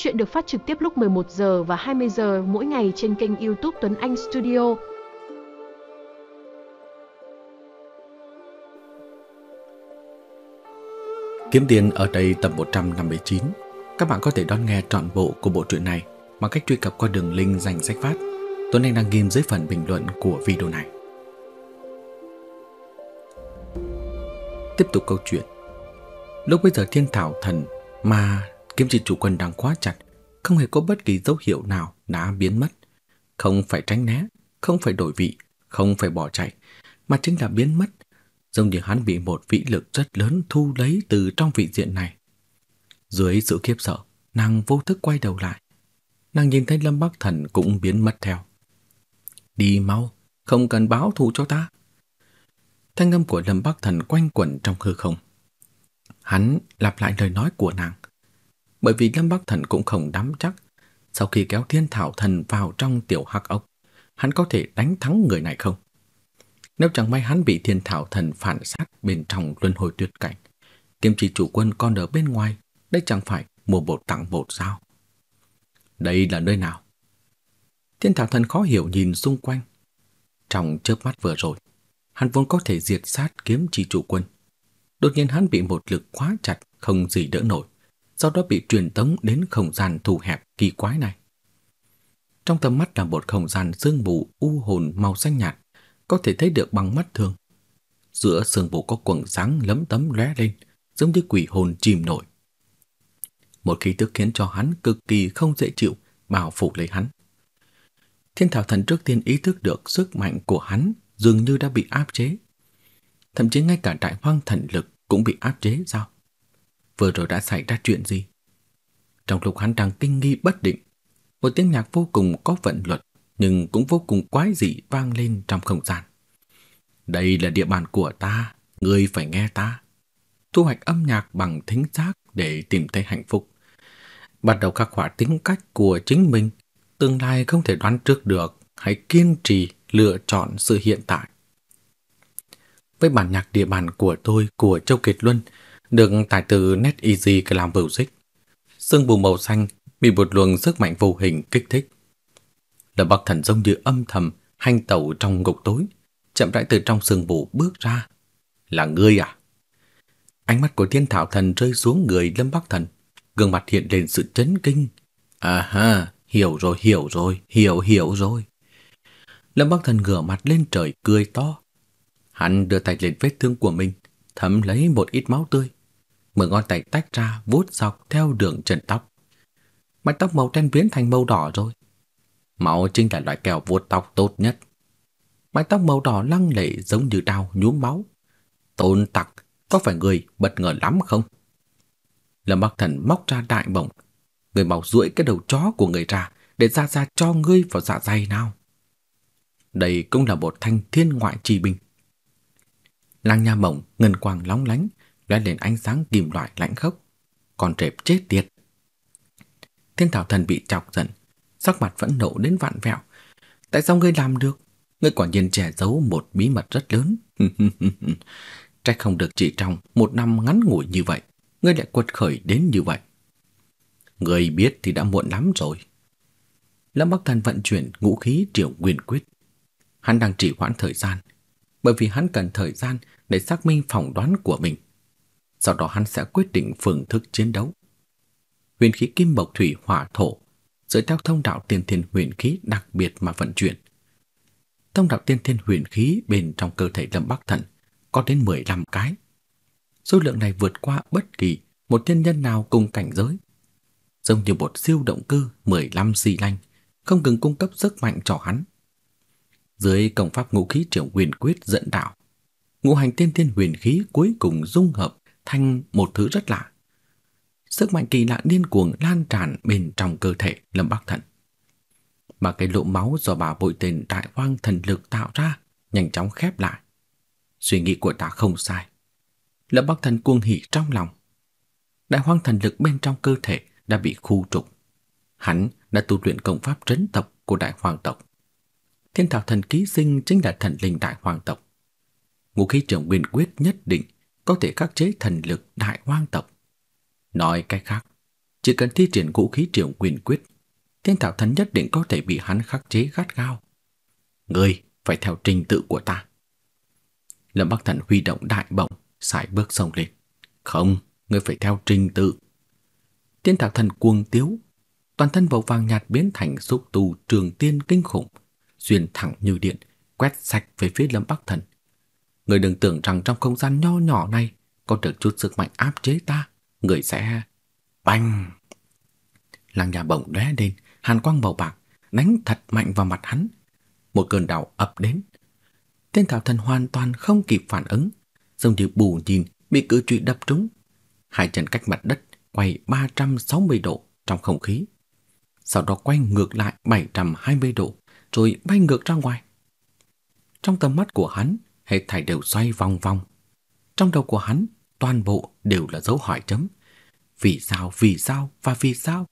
Chuyện được phát trực tiếp lúc 11 giờ và 20 giờ mỗi ngày trên kênh YouTube Tuấn Anh Studio. Kiếm tiền ở đây tập 159. Các bạn có thể đón nghe trọn bộ của bộ truyện này bằng cách truy cập qua đường link dành sách phát. Tuấn Anh đăng ghim dưới phần bình luận của video này. Tiếp tục câu chuyện. Lúc bây giờ Thiên Thảo Thần mà kiếm chỉ chủ quân đang khóa chặt, không hề có bất kỳ dấu hiệu nào đã biến mất. Không phải tránh né, không phải đổi vị, không phải bỏ chạy, mà chính là biến mất, giống như hắn bị một vĩ lực rất lớn thu lấy từ trong vị diện này. Dưới sự khiếp sợ, nàng vô thức quay đầu lại. Nàng nhìn thấy Lâm Bắc Thần cũng biến mất theo. Đi mau, không cần báo thù cho ta. Thanh âm của Lâm Bắc Thần quanh quẩn trong hư không. Hắn lặp lại lời nói của nàng, bởi vì Lâm Bắc Thần cũng không nắm chắc. Sau khi kéo Thiên Thảo Thần vào trong tiểu hắc ốc, hắn có thể đánh thắng người này không? Nếu chẳng may hắn bị Thiên Thảo Thần phản sát bên trong luân hồi tuyệt cảnh, kiếm chỉ chủ quân còn ở bên ngoài, đây chẳng phải mua bột tặng bột sao? Đây là nơi nào? Thiên Thảo Thần khó hiểu nhìn xung quanh. Trong chớp mắt vừa rồi, hắn vốn có thể diệt sát kiếm chỉ chủ quân. Đột nhiên hắn bị một lực khóa chặt không gì đỡ nổi sau đó bị truyền tống đến không gian thu hẹp kỳ quái này. Trong tầm mắt là một không gian sương mù u hồn màu xanh nhạt, có thể thấy được bằng mắt thường. Giữa sương mù có quầng sáng lấm tấm lóe lên, giống như quỷ hồn chìm nổi. Một khí tức khiến cho hắn cực kỳ không dễ chịu, bao phủ lấy hắn. Thiên Thảo Thần trước tiên ý thức được sức mạnh của hắn dường như đã bị áp chế. Thậm chí ngay cả đại hoang thần lực cũng bị áp chế sao? vừa rồi đã xảy ra chuyện gì. Trong lúc hắn đang kinh nghi bất định, một tiếng nhạc vô cùng có vận luật nhưng cũng vô cùng quái dị vang lên trong không gian. Đây là địa bàn của ta, ngươi phải nghe ta. Thu hoạch âm nhạc bằng thính giác để tìm thấy hạnh phúc. Bắt đầu khắc họa tính cách của chính mình, tương lai không thể đoán trước được, hãy kiên trì lựa chọn sự hiện tại. Với bản nhạc địa bàn của tôi của Châu Kiệt Luân, được tải từ Net Easy Cloud Music. Sương mù màu xanh bị một luồng sức mạnh vô hình kích thích. Lâm Bắc Thần giống như âm thầm hành tẩu trong ngục tối, chậm rãi từ trong sương mù bước ra. Là ngươi à? Ánh mắt của Thiên Thảo Thần rơi xuống người Lâm Bắc Thần, gương mặt hiện lên sự chấn kinh. À ha, hiểu rồi, hiểu rồi, hiểu hiểu rồi. Lâm Bắc Thần ngửa mặt lên trời cười to. Hắn đưa tay lên vết thương của mình, thấm lấy một ít máu tươi. Mở ngón tay tách ra vuốt dọc theo đường chân tóc. mái tóc màu đen biến thành màu đỏ rồi. Máu chính là loại kẹo vuốt tóc tốt nhất. mái tóc màu đỏ lăng lệ giống như đau nhuốm máu. Tôn tặc, có phải người bất ngờ lắm không? Lâm Bắc Thần móc ra đại bổng, người bảo duỗi cái đầu chó của người ra để ra ra cho ngươi vào dạ dày nào. Đây cũng là một thanh thiên ngoại trì bình Lăng Nha Mộng ngân quang lóng lánh, lóe lên ánh sáng kim loại lạnh khốc, còn trệp chết tiệt. Thiên Thảo Thần bị chọc giận, sắc mặt vẫn nộ đến vạn vẹo. Tại sao ngươi làm được? Ngươi quả nhiên che giấu một bí mật rất lớn. Trách không được chỉ trong một năm ngắn ngủi như vậy, ngươi lại quật khởi đến như vậy. Ngươi biết thì đã muộn lắm rồi. Lâm Bắc Thần vận chuyển ngũ khí triệu nguyên quyết. Hắn đang trì hoãn thời gian, bởi vì hắn cần thời gian để xác minh phỏng đoán của mình sau đó hắn sẽ quyết định phương thức chiến đấu. Huyền khí kim mộc thủy hỏa thổ dưới theo thông đạo tiên thiên huyền khí đặc biệt mà vận chuyển. Thông đạo tiên thiên huyền khí bên trong cơ thể Lâm Bắc Thần có đến 15 cái. Số lượng này vượt qua bất kỳ một thiên nhân nào cùng cảnh giới. Giống như một siêu động cơ 15 xi lanh, không ngừng cung cấp sức mạnh cho hắn. Dưới công pháp ngũ khí trưởng huyền quyết dẫn đạo, ngũ hành tiên thiên huyền khí cuối cùng dung hợp thành một thứ rất lạ. Sức mạnh kỳ lạ điên cuồng lan tràn bên trong cơ thể Lâm Bắc Thần. Mà cái lỗ máu do bà bội tên đại hoang thần lực tạo ra nhanh chóng khép lại. Suy nghĩ của ta không sai. Lâm Bắc Thần cuồng hỉ trong lòng. Đại hoang thần lực bên trong cơ thể đã bị khu trục. Hắn đã tu luyện công pháp trấn tập của đại hoàng tộc. Thiên thảo thần ký sinh chính là thần linh đại hoàng tộc. Ngũ khí trưởng quyền quyết nhất định có thể khắc chế thần lực đại hoang tộc. Nói cách khác, chỉ cần thi triển vũ khí triệu quyền quyết, thiên thảo thần nhất định có thể bị hắn khắc chế gắt gao. Ngươi phải theo trình tự của ta. Lâm Bắc Thần huy động đại bổng, sải bước sông lên. Không, ngươi phải theo trình tự. Thiên thảo thần cuồng tiếu, toàn thân bầu vàng nhạt biến thành xúc tu trường tiên kinh khủng, xuyên thẳng như điện, quét sạch về phía Lâm Bắc Thần Người đừng tưởng rằng trong không gian nho nhỏ này có được chút sức mạnh áp chế ta, người sẽ bành. Lăng nhà bỗng lóe lên, hàn quang màu bạc đánh thật mạnh vào mặt hắn. Một cơn đau ập đến. Tên Thảo Thần hoàn toàn không kịp phản ứng, giống như bù nhìn bị cử trụy đập trúng. Hai chân cách mặt đất quay 360 độ trong không khí. Sau đó quay ngược lại 720 độ rồi bay ngược ra ngoài. Trong tầm mắt của hắn hết thảy đều xoay vòng vòng. Trong đầu của hắn, toàn bộ đều là dấu hỏi chấm. Vì sao, vì sao và vì sao?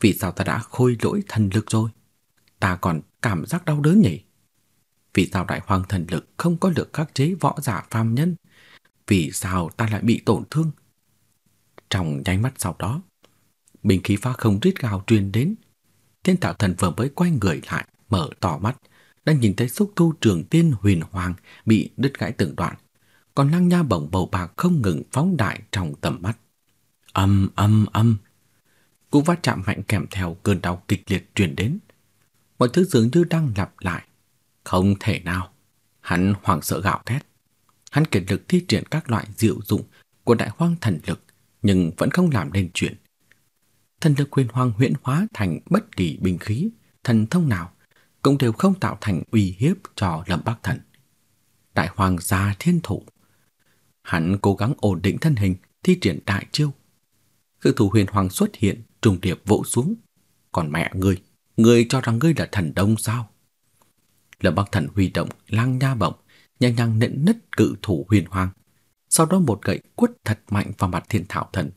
Vì sao ta đã khôi lỗi thần lực rồi? Ta còn cảm giác đau đớn nhỉ? Vì sao đại hoàng thần lực không có được khắc chế võ giả phàm nhân? Vì sao ta lại bị tổn thương? Trong nháy mắt sau đó, bình khí phá không rít gào truyền đến. Thiên tạo thần vừa mới quay người lại, mở to mắt, đã nhìn thấy xúc tu trường tiên huyền hoàng bị đứt gãy từng đoạn, còn lăng nha bổng bầu bạc không ngừng phóng đại trong tầm mắt. Âm âm âm. Cú va chạm mạnh kèm theo cơn đau kịch liệt truyền đến. Mọi thứ dường như đang lặp lại. Không thể nào. Hắn hoảng sợ gạo thét. Hắn kiệt lực thi triển các loại diệu dụng của đại hoang thần lực nhưng vẫn không làm nên chuyện. Thần lực huyền hoàng huyễn hóa thành bất kỳ binh khí, thần thông nào cũng đều không tạo thành uy hiếp cho Lâm Bắc Thần. Đại hoàng gia thiên thủ. Hắn cố gắng ổn định thân hình, thi triển đại chiêu. Cự thủ huyền hoàng xuất hiện, trùng điệp vỗ xuống. Còn mẹ ngươi, ngươi cho rằng ngươi là thần đông sao? Lâm Bắc Thần huy động lang nha bổng, nhanh nhàng nện nứt cự thủ huyền hoàng. Sau đó một gậy quất thật mạnh vào mặt thiên thảo thần.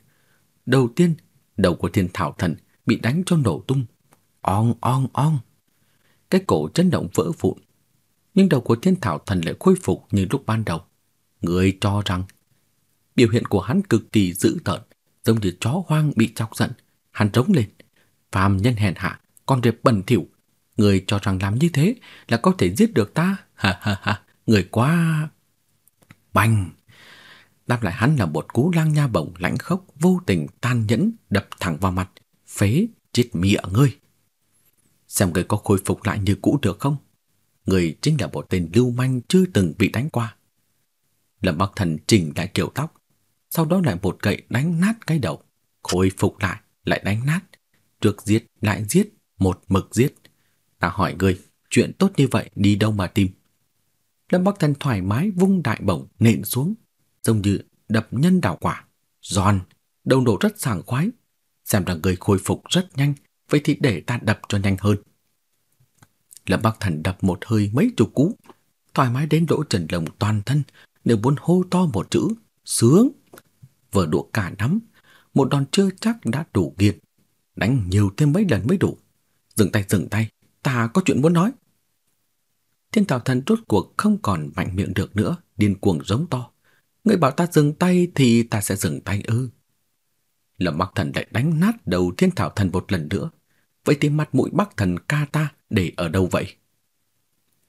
Đầu tiên, đầu của thiên thảo thần bị đánh cho nổ tung. Ong ong ong cái cổ chấn động vỡ vụn. Nhưng đầu của thiên thảo thần lại khôi phục như lúc ban đầu. Người cho rằng biểu hiện của hắn cực kỳ dữ tợn, giống như chó hoang bị chọc giận, hắn trống lên, phàm nhân hèn hạ, con rệp bẩn thỉu, người cho rằng làm như thế là có thể giết được ta, ha ha ha, người quá. Bành. Đáp lại hắn là một cú lang nha bổng lạnh khốc vô tình tan nhẫn đập thẳng vào mặt, phế chết mẹ ngươi xem người có khôi phục lại như cũ được không. Người chính là một tên lưu manh chưa từng bị đánh qua. Lâm Bắc Thần chỉnh lại kiểu tóc, sau đó lại một gậy đánh nát cái đầu, khôi phục lại, lại đánh nát, trước giết lại giết, một mực giết. Ta hỏi ngươi, chuyện tốt như vậy đi đâu mà tìm? Lâm Bắc Thần thoải mái vung đại bổng nện xuống, giống như đập nhân đảo quả. Giòn, đầu nổ rất sảng khoái, xem rằng người khôi phục rất nhanh, vậy thì để ta đập cho nhanh hơn. Lâm Bắc Thần đập một hơi mấy chục cú, thoải mái đến lỗ trần lồng toàn thân, đều muốn hô to một chữ, sướng. Vừa đũa cả nắm, một đòn chưa chắc đã đủ nghiền, đánh nhiều thêm mấy lần mới đủ. Dừng tay, dừng tay, ta có chuyện muốn nói. Thiên Tào Thần rốt cuộc không còn mạnh miệng được nữa, điên cuồng giống to. Người bảo ta dừng tay thì ta sẽ dừng tay ư. Lâm Bắc Thần lại đánh nát đầu Thiên Thảo Thần một lần nữa. Vậy thì mặt mũi bác thần ca ta để ở đâu vậy?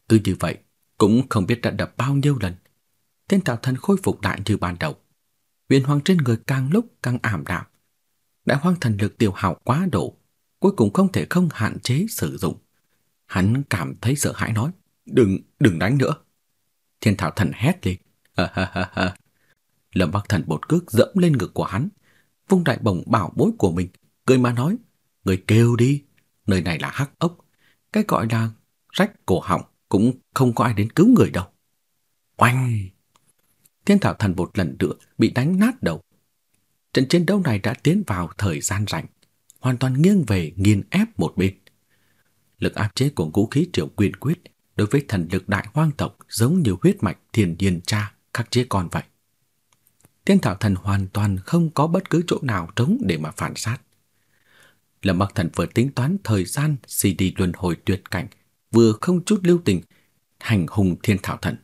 Cứ như vậy, cũng không biết đã đập bao nhiêu lần. Tên tạo thần khôi phục lại như ban đầu. Huyền hoàng trên người càng lúc càng ảm đạm. Đại hoang thần lực tiêu hao quá độ, cuối cùng không thể không hạn chế sử dụng. Hắn cảm thấy sợ hãi nói, đừng, đừng đánh nữa. Thiên thảo thần hét lên. Lâm Bắc Thần bột cước dẫm lên ngực của hắn, vung đại bổng bảo bối của mình, cười mà nói, người kêu đi, nơi này là hắc ốc, cái gọi là rách cổ họng cũng không có ai đến cứu người đâu. Oanh! Thiên thảo thần một lần nữa bị đánh nát đầu. Trận chiến đấu này đã tiến vào thời gian rảnh, hoàn toàn nghiêng về nghiền ép một bên. Lực áp chế của vũ khí triệu quyền quyết đối với thần lực đại hoang tộc giống như huyết mạch thiền điền cha khắc chế con vậy. Thiên thảo thần hoàn toàn không có bất cứ chỗ nào trống để mà phản sát. Lâm Bắc Thần vừa tính toán thời gian CD luân hồi tuyệt cảnh, vừa không chút lưu tình, hành hùng thiên thảo thần.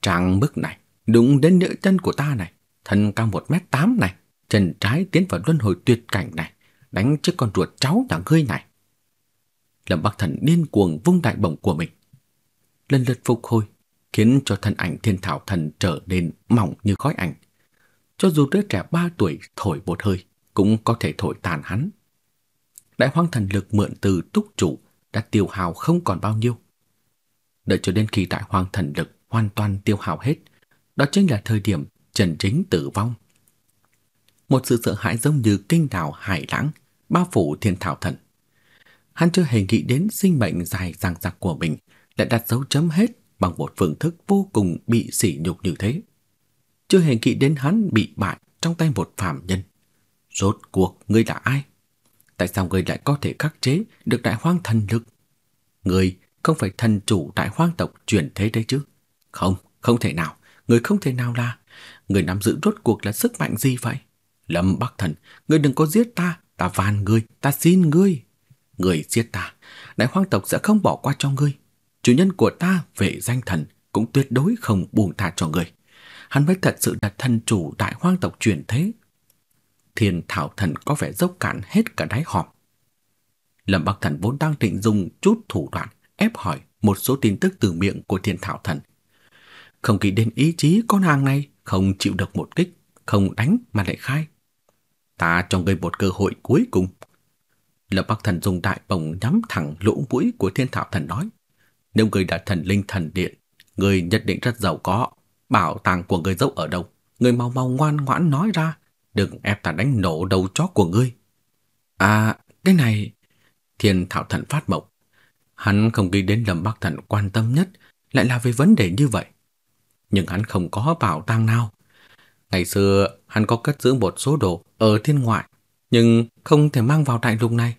Trang bức này, đúng đến nửa chân của ta này, thân cao 1m8 này, chân trái tiến vào luân hồi tuyệt cảnh này, đánh chết con ruột cháu nhà ngươi này. Lâm Bắc Thần điên cuồng vung đại bổng của mình. Lần lượt phục hồi, khiến cho thân ảnh thiên thảo thần trở nên mỏng như khói ảnh. Cho dù đứa trẻ 3 tuổi thổi một hơi, cũng có thể thổi tàn hắn đại hoang thần lực mượn từ túc chủ đã tiêu hào không còn bao nhiêu. Đợi cho đến khi đại hoang thần lực hoàn toàn tiêu hào hết, đó chính là thời điểm Trần Chính tử vong. Một sự sợ hãi giống như kinh đảo hải lãng bao phủ thiên thảo thần. Hắn chưa hề nghĩ đến sinh mệnh dài dằng dặc của mình đã đặt dấu chấm hết bằng một phương thức vô cùng bị sỉ nhục như thế. Chưa hề nghĩ đến hắn bị bại trong tay một phạm nhân. Rốt cuộc ngươi là ai? Tại sao người lại có thể khắc chế được đại hoang thần lực? Người không phải thần chủ đại hoang tộc chuyển thế đấy chứ? Không, không thể nào. Người không thể nào là... Người nắm giữ rốt cuộc là sức mạnh gì vậy? Lâm Bắc Thần, người đừng có giết ta. Ta van ngươi, ta xin ngươi. Người giết ta, đại hoang tộc sẽ không bỏ qua cho ngươi. Chủ nhân của ta về danh thần cũng tuyệt đối không buông tha cho ngươi Hắn mới thật sự là thần chủ đại hoang tộc chuyển thế, Thiên Thảo Thần có vẻ dốc cạn hết cả đáy hòm. Lâm Bắc Thần vốn đang định dùng chút thủ đoạn ép hỏi một số tin tức từ miệng của Thiên Thảo Thần. Không kỳ đến ý chí con hàng này không chịu được một kích, không đánh mà lại khai. Ta cho ngươi một cơ hội cuối cùng. Lâm Bắc Thần dùng đại bổng nhắm thẳng lỗ mũi của Thiên Thảo Thần nói: "Nếu ngươi đã thần linh thần điện, ngươi nhất định rất giàu có, bảo tàng của ngươi giấu ở đâu, ngươi mau mau ngoan ngoãn nói ra." Đừng ép ta đánh nổ đầu chó của ngươi. À, cái này... Thiên Thảo Thần phát mộng. Hắn không nghĩ đến Lâm Bắc Thần quan tâm nhất lại là về vấn đề như vậy. Nhưng hắn không có bảo tàng nào. Ngày xưa hắn có cất giữ một số đồ ở thiên ngoại, nhưng không thể mang vào đại lục này.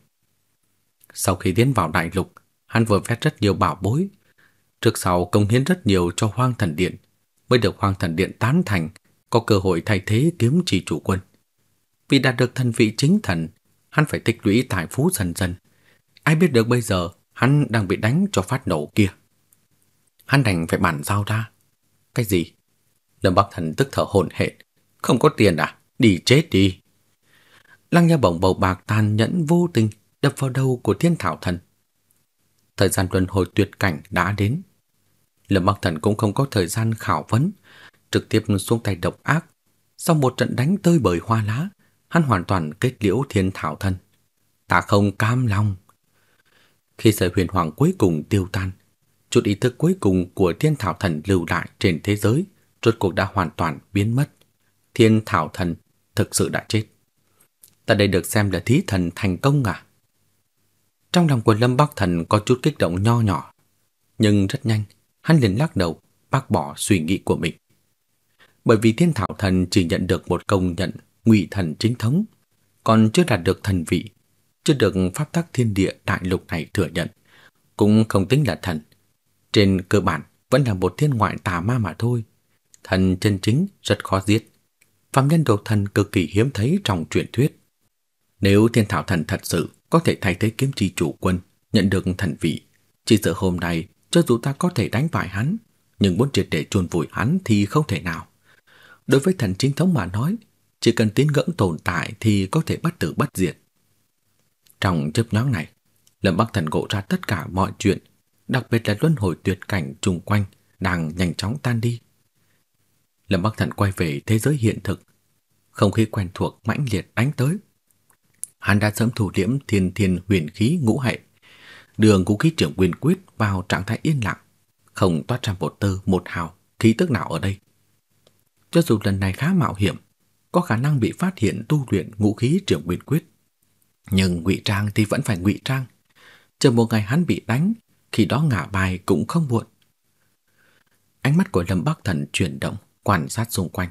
Sau khi tiến vào đại lục, hắn vừa vét rất nhiều bảo bối, trước sau công hiến rất nhiều cho Hoang Thần Điện, mới được Hoang Thần Điện tán thành có cơ hội thay thế kiếm chỉ chủ quân. Vì đạt được thần vị chính thần, hắn phải tích lũy tài phú dần dần. Ai biết được bây giờ hắn đang bị đánh cho phát nổ kia. Hắn đành phải bản giao ra. Cái gì? Lâm Bắc Thần tức thở hổn hển, không có tiền à? Đi chết đi. Lăng Nha bổng bầu bạc tàn nhẫn vô tình đập vào đầu của Thiên Thảo Thần. Thời gian luân hồi tuyệt cảnh đã đến. Lâm Bắc Thần cũng không có thời gian khảo vấn, trực tiếp xuống tay độc ác. Sau một trận đánh tơi bời hoa lá, hắn hoàn toàn kết liễu thiên thảo thân. Ta không cam lòng. Khi sợi huyền hoàng cuối cùng tiêu tan, chút ý thức cuối cùng của thiên thảo thần lưu lại trên thế giới rốt cuộc đã hoàn toàn biến mất. Thiên thảo thần thực sự đã chết. Ta đây được xem là thí thần thành công à? Trong lòng của Lâm Bắc Thần có chút kích động nho nhỏ, nhưng rất nhanh, hắn liền lắc đầu, bác bỏ suy nghĩ của mình bởi vì Thiên Thảo Thần chỉ nhận được một công nhận ngụy thần chính thống, còn chưa đạt được thần vị, chưa được pháp tắc thiên địa đại lục này thừa nhận, cũng không tính là thần. Trên cơ bản vẫn là một thiên ngoại tà ma mà thôi. Thần chân chính rất khó giết. Phạm nhân độc thần cực kỳ hiếm thấy trong truyền thuyết. Nếu Thiên Thảo Thần thật sự có thể thay thế kiếm chi chủ quân, nhận được thần vị, chỉ sợ hôm nay cho dù ta có thể đánh bại hắn, nhưng muốn triệt để chôn vùi hắn thì không thể nào. Đối với thần chính thống mà nói, chỉ cần tín ngưỡng tồn tại thì có thể bất tử bất diệt. Trong chớp nhoáng này, Lâm Bắc Thần ngộ ra tất cả mọi chuyện, đặc biệt là luân hồi tuyệt cảnh xung quanh đang nhanh chóng tan đi. Lâm Bắc Thần quay về thế giới hiện thực, không khí quen thuộc mãnh liệt đánh tới. Hắn đã sớm thủ liễm thiên thiên huyền khí ngũ hệ, đường của khí trưởng quyền quyết vào trạng thái yên lặng, không toát ra một tơ một hào khí tức nào ở đây. Cho dù lần này khá mạo hiểm, có khả năng bị phát hiện tu luyện ngũ khí trưởng quyền quyết. Nhưng ngụy trang thì vẫn phải ngụy trang. Chờ một ngày hắn bị đánh, khi đó ngả bài cũng không muộn. Ánh mắt của Lâm Bắc Thần chuyển động, quan sát xung quanh.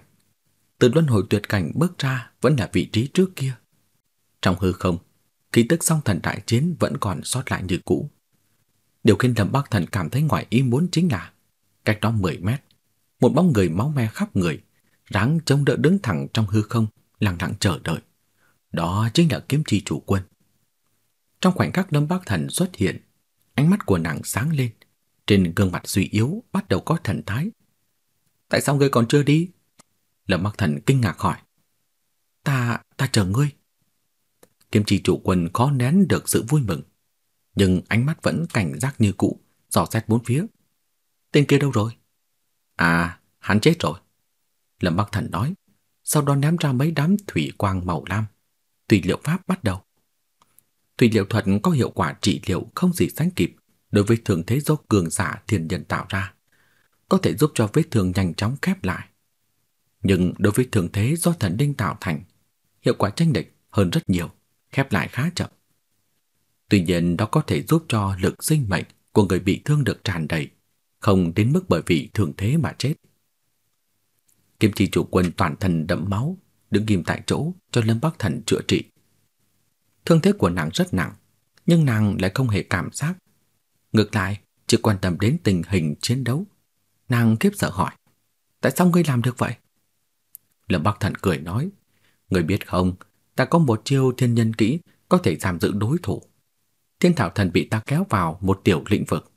Từ luân hồi tuyệt cảnh bước ra vẫn là vị trí trước kia. Trong hư không, khí tức song thần đại chiến vẫn còn sót lại như cũ. Điều khiến Lâm Bắc Thần cảm thấy ngoài ý muốn chính là cách đó 10 mét, một bóng người máu me khắp người ráng chống đỡ đứng thẳng trong hư không, lặng lặng chờ đợi. Đó chính là kiếm chi chủ quân. Trong khoảnh khắc Lâm Bắc Thần xuất hiện, ánh mắt của nàng sáng lên, trên gương mặt suy yếu bắt đầu có thần thái. "Tại sao ngươi còn chưa đi?" Lâm Bắc Thần kinh ngạc hỏi. "Ta, ta chờ ngươi." Kiếm chi chủ quân khó nén được sự vui mừng, nhưng ánh mắt vẫn cảnh giác như cũ, dò xét bốn phía. "Tên kia đâu rồi?" "À, hắn chết rồi." Lâm Bắc Thần nói, sau đó ném ra mấy đám thủy quang màu lam. Tùy liệu pháp bắt đầu. tùy liệu thuật có hiệu quả trị liệu không gì sánh kịp đối với thường thế do cường giả thiền nhân tạo ra, có thể giúp cho vết thương nhanh chóng khép lại. Nhưng đối với thường thế do thần đinh tạo thành, hiệu quả tranh địch hơn rất nhiều, khép lại khá chậm. Tuy nhiên đó có thể giúp cho lực sinh mệnh của người bị thương được tràn đầy, không đến mức bởi vì thường thế mà chết. Kim Chi chủ quân toàn thân đẫm máu, đứng im tại chỗ cho Lâm Bắc Thần chữa trị. Thương thế của nàng rất nặng, nhưng nàng lại không hề cảm giác. Ngược lại, chỉ quan tâm đến tình hình chiến đấu. Nàng kiếp sợ hỏi, tại sao ngươi làm được vậy? Lâm Bắc Thần cười nói, ngươi biết không, ta có một chiêu thiên nhân kỹ có thể giảm giữ đối thủ. Thiên thảo thần bị ta kéo vào một tiểu lĩnh vực,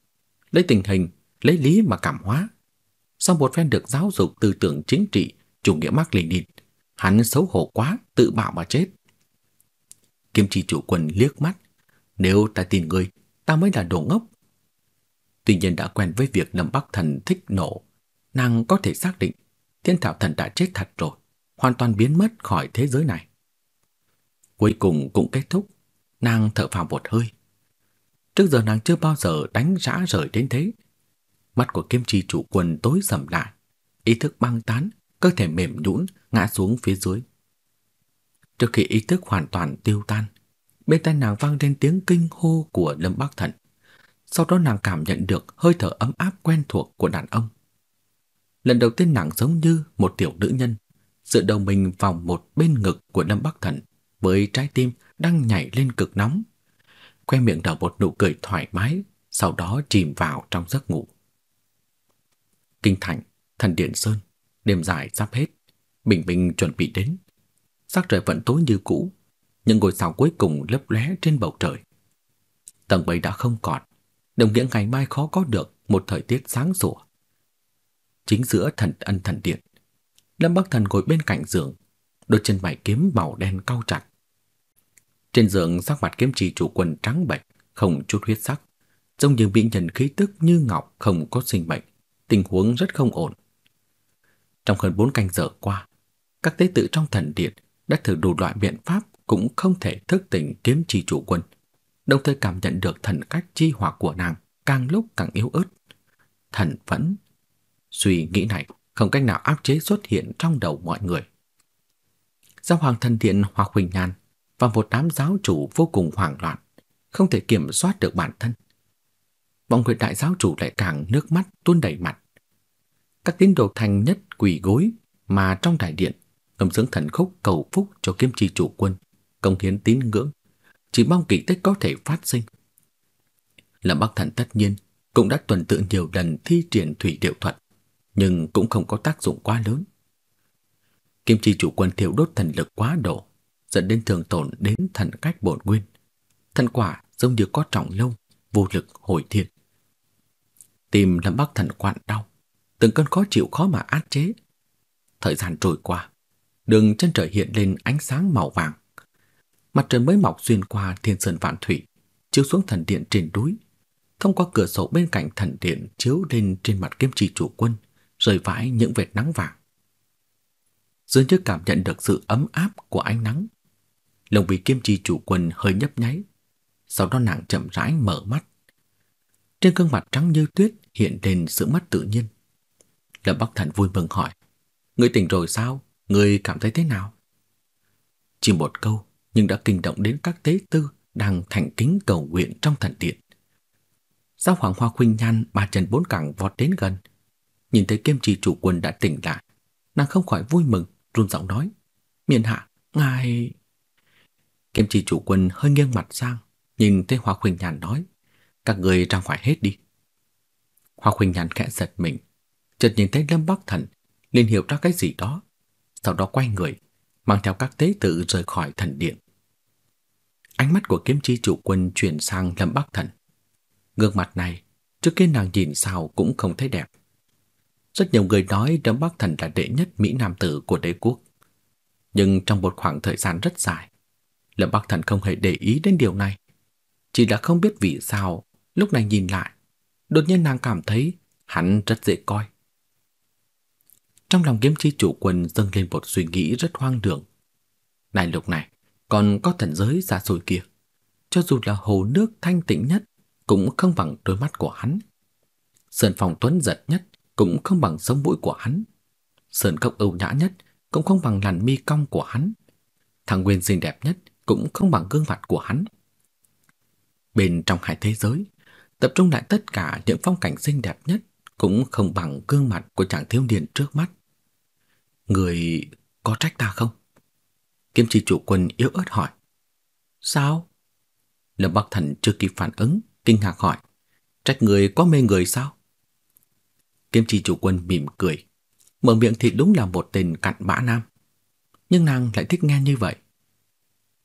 lấy tình hình, lấy lý mà cảm hóa sau một phen được giáo dục tư tưởng chính trị, chủ nghĩa Mác Lênin, hắn xấu hổ quá, tự bạo mà chết. Kim Chi chủ quân liếc mắt, nếu ta tin ngươi, ta mới là đồ ngốc. Tuy nhiên đã quen với việc Lâm Bắc Thần thích nổ, nàng có thể xác định Thiên Thảo Thần đã chết thật rồi, hoàn toàn biến mất khỏi thế giới này. Cuối cùng cũng kết thúc, nàng thở phào một hơi. Trước giờ nàng chưa bao giờ đánh rã rời đến thế, Mắt của Kim Chi chủ quần tối sầm lại, ý thức băng tán, cơ thể mềm nhũn ngã xuống phía dưới. Trước khi ý thức hoàn toàn tiêu tan, bên tai nàng vang lên tiếng kinh hô của Lâm Bắc Thần. Sau đó nàng cảm nhận được hơi thở ấm áp quen thuộc của đàn ông. Lần đầu tiên nàng giống như một tiểu nữ nhân, dựa đầu mình vào một bên ngực của Lâm Bắc Thần với trái tim đang nhảy lên cực nóng. Khoe miệng nở một nụ cười thoải mái, sau đó chìm vào trong giấc ngủ. Kinh Thành, Thần Điện Sơn, đêm dài sắp hết, Bình minh chuẩn bị đến. Sắc trời vẫn tối như cũ, nhưng ngôi sao cuối cùng lấp lóe trên bầu trời. Tầng 7 đã không còn, đồng nghĩa ngày mai khó có được một thời tiết sáng sủa. Chính giữa thần ân thần điện, Lâm Bắc Thần ngồi bên cạnh giường, đôi chân mày kiếm màu đen cao chặt. Trên giường sắc mặt kiếm trì chủ quần trắng bệch, không chút huyết sắc, trông như bị nhận khí tức như ngọc không có sinh mệnh tình huống rất không ổn. Trong hơn 4 canh giờ qua, các tế tự trong thần điện đã thử đủ loại biện pháp cũng không thể thức tỉnh kiếm chi chủ quân, đồng thời cảm nhận được thần cách chi hỏa của nàng càng lúc càng yếu ớt. Thần vẫn suy nghĩ này không cách nào áp chế xuất hiện trong đầu mọi người. Giáo hoàng thần điện Hoa Huỳnh Nhan và một đám giáo chủ vô cùng hoảng loạn, không thể kiểm soát được bản thân bọn người đại giáo chủ lại càng nước mắt tuôn đầy mặt. Các tín đồ thành nhất quỳ gối mà trong đại điện, ngầm sướng thần khúc cầu phúc cho kiếm chi chủ quân, công hiến tín ngưỡng, chỉ mong kỳ tích có thể phát sinh. Lâm Bắc Thần tất nhiên cũng đã tuần tự nhiều lần thi triển thủy điệu thuật, nhưng cũng không có tác dụng quá lớn. Kim chi chủ quân thiêu đốt thần lực quá độ, dẫn đến thường tổn đến thần cách bổn nguyên. Thần quả giống như có trọng lâu, vô lực hồi thiên tìm Lâm Bắc Thần quặn đau, từng cơn khó chịu khó mà át chế. Thời gian trôi qua, đường chân trời hiện lên ánh sáng màu vàng. Mặt trời mới mọc xuyên qua thiên sơn vạn thủy, chiếu xuống thần điện trên núi. Thông qua cửa sổ bên cạnh thần điện chiếu lên trên mặt kiếm trì chủ quân, rơi vãi những vệt nắng vàng. Dương Chức cảm nhận được sự ấm áp của ánh nắng. Lồng vị kim chi chủ quân hơi nhấp nháy, sau đó nàng chậm rãi mở mắt. Trên gương mặt trắng như tuyết hiện lên sự mất tự nhiên. Lâm Bắc Thần vui mừng hỏi: "Ngươi tỉnh rồi sao? Ngươi cảm thấy thế nào?" Chỉ một câu nhưng đã kinh động đến các tế tư đang thành kính cầu nguyện trong thần điện. Sau hoàng Hoa Khuynh Nhan ba chân bốn cẳng vọt đến gần, nhìn thấy Kiêm Trì chủ quân đã tỉnh lại, nàng không khỏi vui mừng, run giọng nói: Miền hạ, ngài..." Kiêm Trì chủ quân hơi nghiêng mặt sang, nhìn thấy Hoa Khuynh Nhan nói: "Các người ra ngoài hết đi." Hoa Khuynh Nhàn khẽ giật mình, chợt nhìn thấy Lâm Bắc Thần, liền hiểu ra cái gì đó, sau đó quay người, mang theo các tế tự rời khỏi thần điện. Ánh mắt của kiếm chi chủ quân chuyển sang Lâm Bắc Thần. Gương mặt này, trước kia nàng nhìn sao cũng không thấy đẹp. Rất nhiều người nói Lâm Bắc Thần là đệ nhất Mỹ Nam tử của đế quốc. Nhưng trong một khoảng thời gian rất dài, Lâm Bắc Thần không hề để ý đến điều này. Chỉ là không biết vì sao lúc này nhìn lại đột nhiên nàng cảm thấy hắn rất dễ coi. Trong lòng kiếm chi chủ quân dâng lên một suy nghĩ rất hoang đường. đại lục này, còn có thần giới xa xôi kia. Cho dù là hồ nước thanh tịnh nhất, cũng không bằng đôi mắt của hắn. Sơn phòng tuấn giật nhất, cũng không bằng sống mũi của hắn. Sơn cốc ưu nhã nhất, cũng không bằng làn mi cong của hắn. Thằng Nguyên xinh đẹp nhất, cũng không bằng gương mặt của hắn. Bên trong hai thế giới, tập trung lại tất cả những phong cảnh xinh đẹp nhất cũng không bằng gương mặt của chàng thiếu niên trước mắt. Người có trách ta không? Kiếm chi chủ quân yếu ớt hỏi. Sao? Lâm Bắc Thần chưa kịp phản ứng, kinh ngạc hỏi. Trách người có mê người sao? Kiếm chi chủ quân mỉm cười. Mở miệng thì đúng là một tên cặn bã nam. Nhưng nàng lại thích nghe như vậy.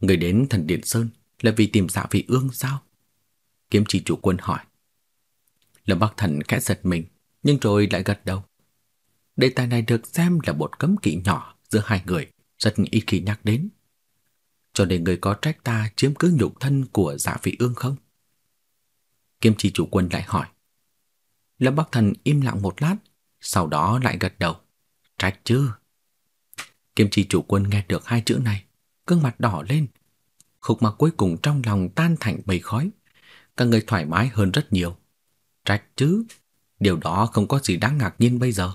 Người đến thần Điện Sơn là vì tìm dạ vị ương sao? Kiếm chỉ chủ quân hỏi. Lâm Bắc Thần khẽ giật mình, nhưng rồi lại gật đầu. Đề tài này được xem là một cấm kỵ nhỏ giữa hai người, rất ít khi nhắc đến. Cho nên người có trách ta chiếm cứ nhục thân của dạ vị ương không? Kiếm chỉ chủ quân lại hỏi. Lâm Bắc Thần im lặng một lát, sau đó lại gật đầu. Trách chứ. Kiếm chỉ chủ quân nghe được hai chữ này, gương mặt đỏ lên. Khúc mà cuối cùng trong lòng tan thành bầy khói các người thoải mái hơn rất nhiều. Trách chứ, điều đó không có gì đáng ngạc nhiên bây giờ.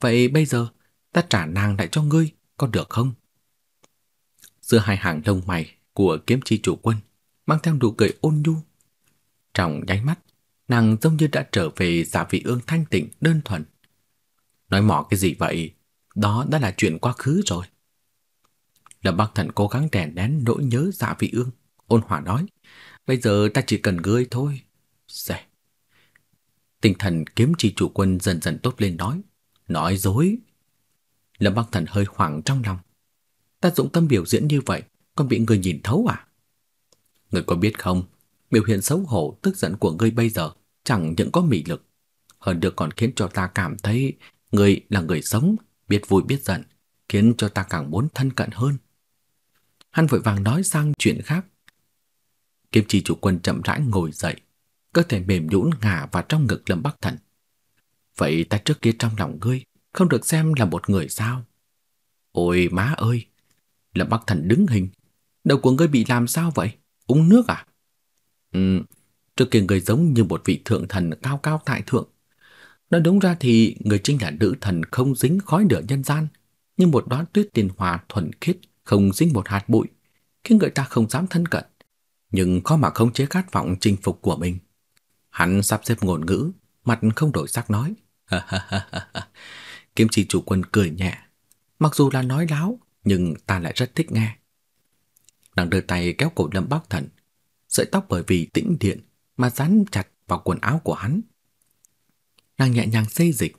Vậy bây giờ ta trả nàng lại cho ngươi, có được không? Giữa hai hàng lông mày của kiếm chi chủ quân mang theo nụ cười ôn nhu. Trong nháy mắt, nàng giống như đã trở về giả vị ương thanh tịnh đơn thuần. Nói mỏ cái gì vậy, đó đã là chuyện quá khứ rồi. Lâm Bắc Thần cố gắng đè nén nỗi nhớ Dạ Vị Ương, ôn hòa nói: Bây giờ ta chỉ cần ngươi thôi. Dè. Tinh thần kiếm chi chủ quân dần dần tốt lên nói. Nói dối. Lâm băng thần hơi hoảng trong lòng. Ta dũng tâm biểu diễn như vậy, còn bị người nhìn thấu à? Người có biết không, biểu hiện xấu hổ, tức giận của ngươi bây giờ chẳng những có mị lực, hơn được còn khiến cho ta cảm thấy ngươi là người sống, biết vui biết giận, khiến cho ta càng muốn thân cận hơn. Hắn vội vàng nói sang chuyện khác, Kiếm chi chủ quân chậm rãi ngồi dậy, cơ thể mềm nhũn ngả vào trong ngực Lâm Bắc Thần. Vậy ta trước kia trong lòng ngươi không được xem là một người sao? Ôi má ơi! Lâm Bắc Thần đứng hình. Đầu của ngươi bị làm sao vậy? Uống nước à? Ừ, trước kia ngươi giống như một vị thượng thần cao cao tại thượng. Nói đúng ra thì người chính là nữ thần không dính khói lửa nhân gian, như một đóa tuyết tiền hòa thuần khiết không dính một hạt bụi, khiến người ta không dám thân cận nhưng khó mà không chế khát vọng chinh phục của mình. Hắn sắp xếp ngôn ngữ, mặt không đổi sắc nói. kim chỉ chủ quân cười nhẹ. Mặc dù là nói láo, nhưng ta lại rất thích nghe. Nàng đưa tay kéo cổ Lâm Bắc Thần, sợi tóc bởi vì tĩnh điện mà dán chặt vào quần áo của hắn. Nàng nhẹ nhàng xây dịch,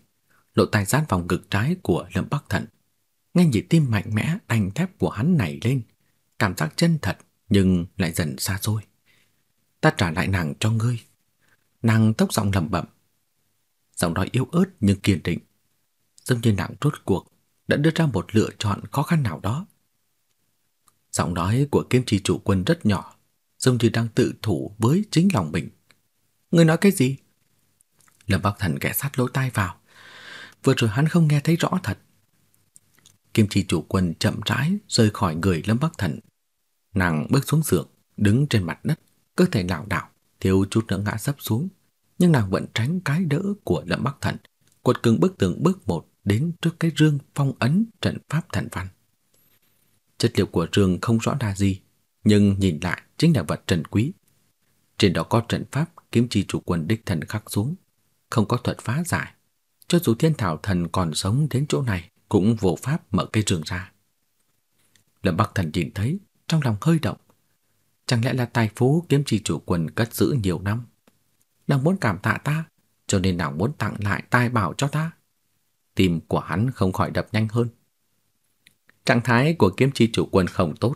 lộ tay dán vào ngực trái của Lâm Bắc Thần. Nghe nhịp tim mạnh mẽ đành thép của hắn nảy lên, cảm giác chân thật nhưng lại dần xa xôi. Ta trả lại nàng cho ngươi. Nàng tóc giọng lẩm bẩm. Giọng nói yếu ớt nhưng kiên định. Giống như nàng rốt cuộc đã đưa ra một lựa chọn khó khăn nào đó. Giọng nói của kiếm trì chủ quân rất nhỏ, giống như đang tự thủ với chính lòng mình. Ngươi nói cái gì? Lâm Bắc Thần kẻ sát lỗ tai vào. Vừa rồi hắn không nghe thấy rõ thật. Kim Chi chủ quân chậm rãi rời khỏi người Lâm Bắc Thần Nàng bước xuống giường, đứng trên mặt đất, cơ thể lảo đảo, thiếu chút nữa ngã sấp xuống, nhưng nàng vẫn tránh cái đỡ của Lâm Bắc Thần, quật cường bước từng bước một đến trước cái rương phong ấn trận pháp thần văn. Chất liệu của rương không rõ là gì, nhưng nhìn lại chính là vật trần quý. Trên đó có trận pháp kiếm chi chủ quân đích thần khắc xuống, không có thuật phá giải. Cho dù thiên thảo thần còn sống đến chỗ này cũng vô pháp mở cây rương ra. Lâm Bắc Thần nhìn thấy trong lòng hơi động. Chẳng lẽ là tài phú kiếm chỉ chủ quần cất giữ nhiều năm? Nàng muốn cảm tạ ta, cho nên nàng muốn tặng lại tài bảo cho ta. Tim của hắn không khỏi đập nhanh hơn. Trạng thái của kiếm chi chủ quần không tốt,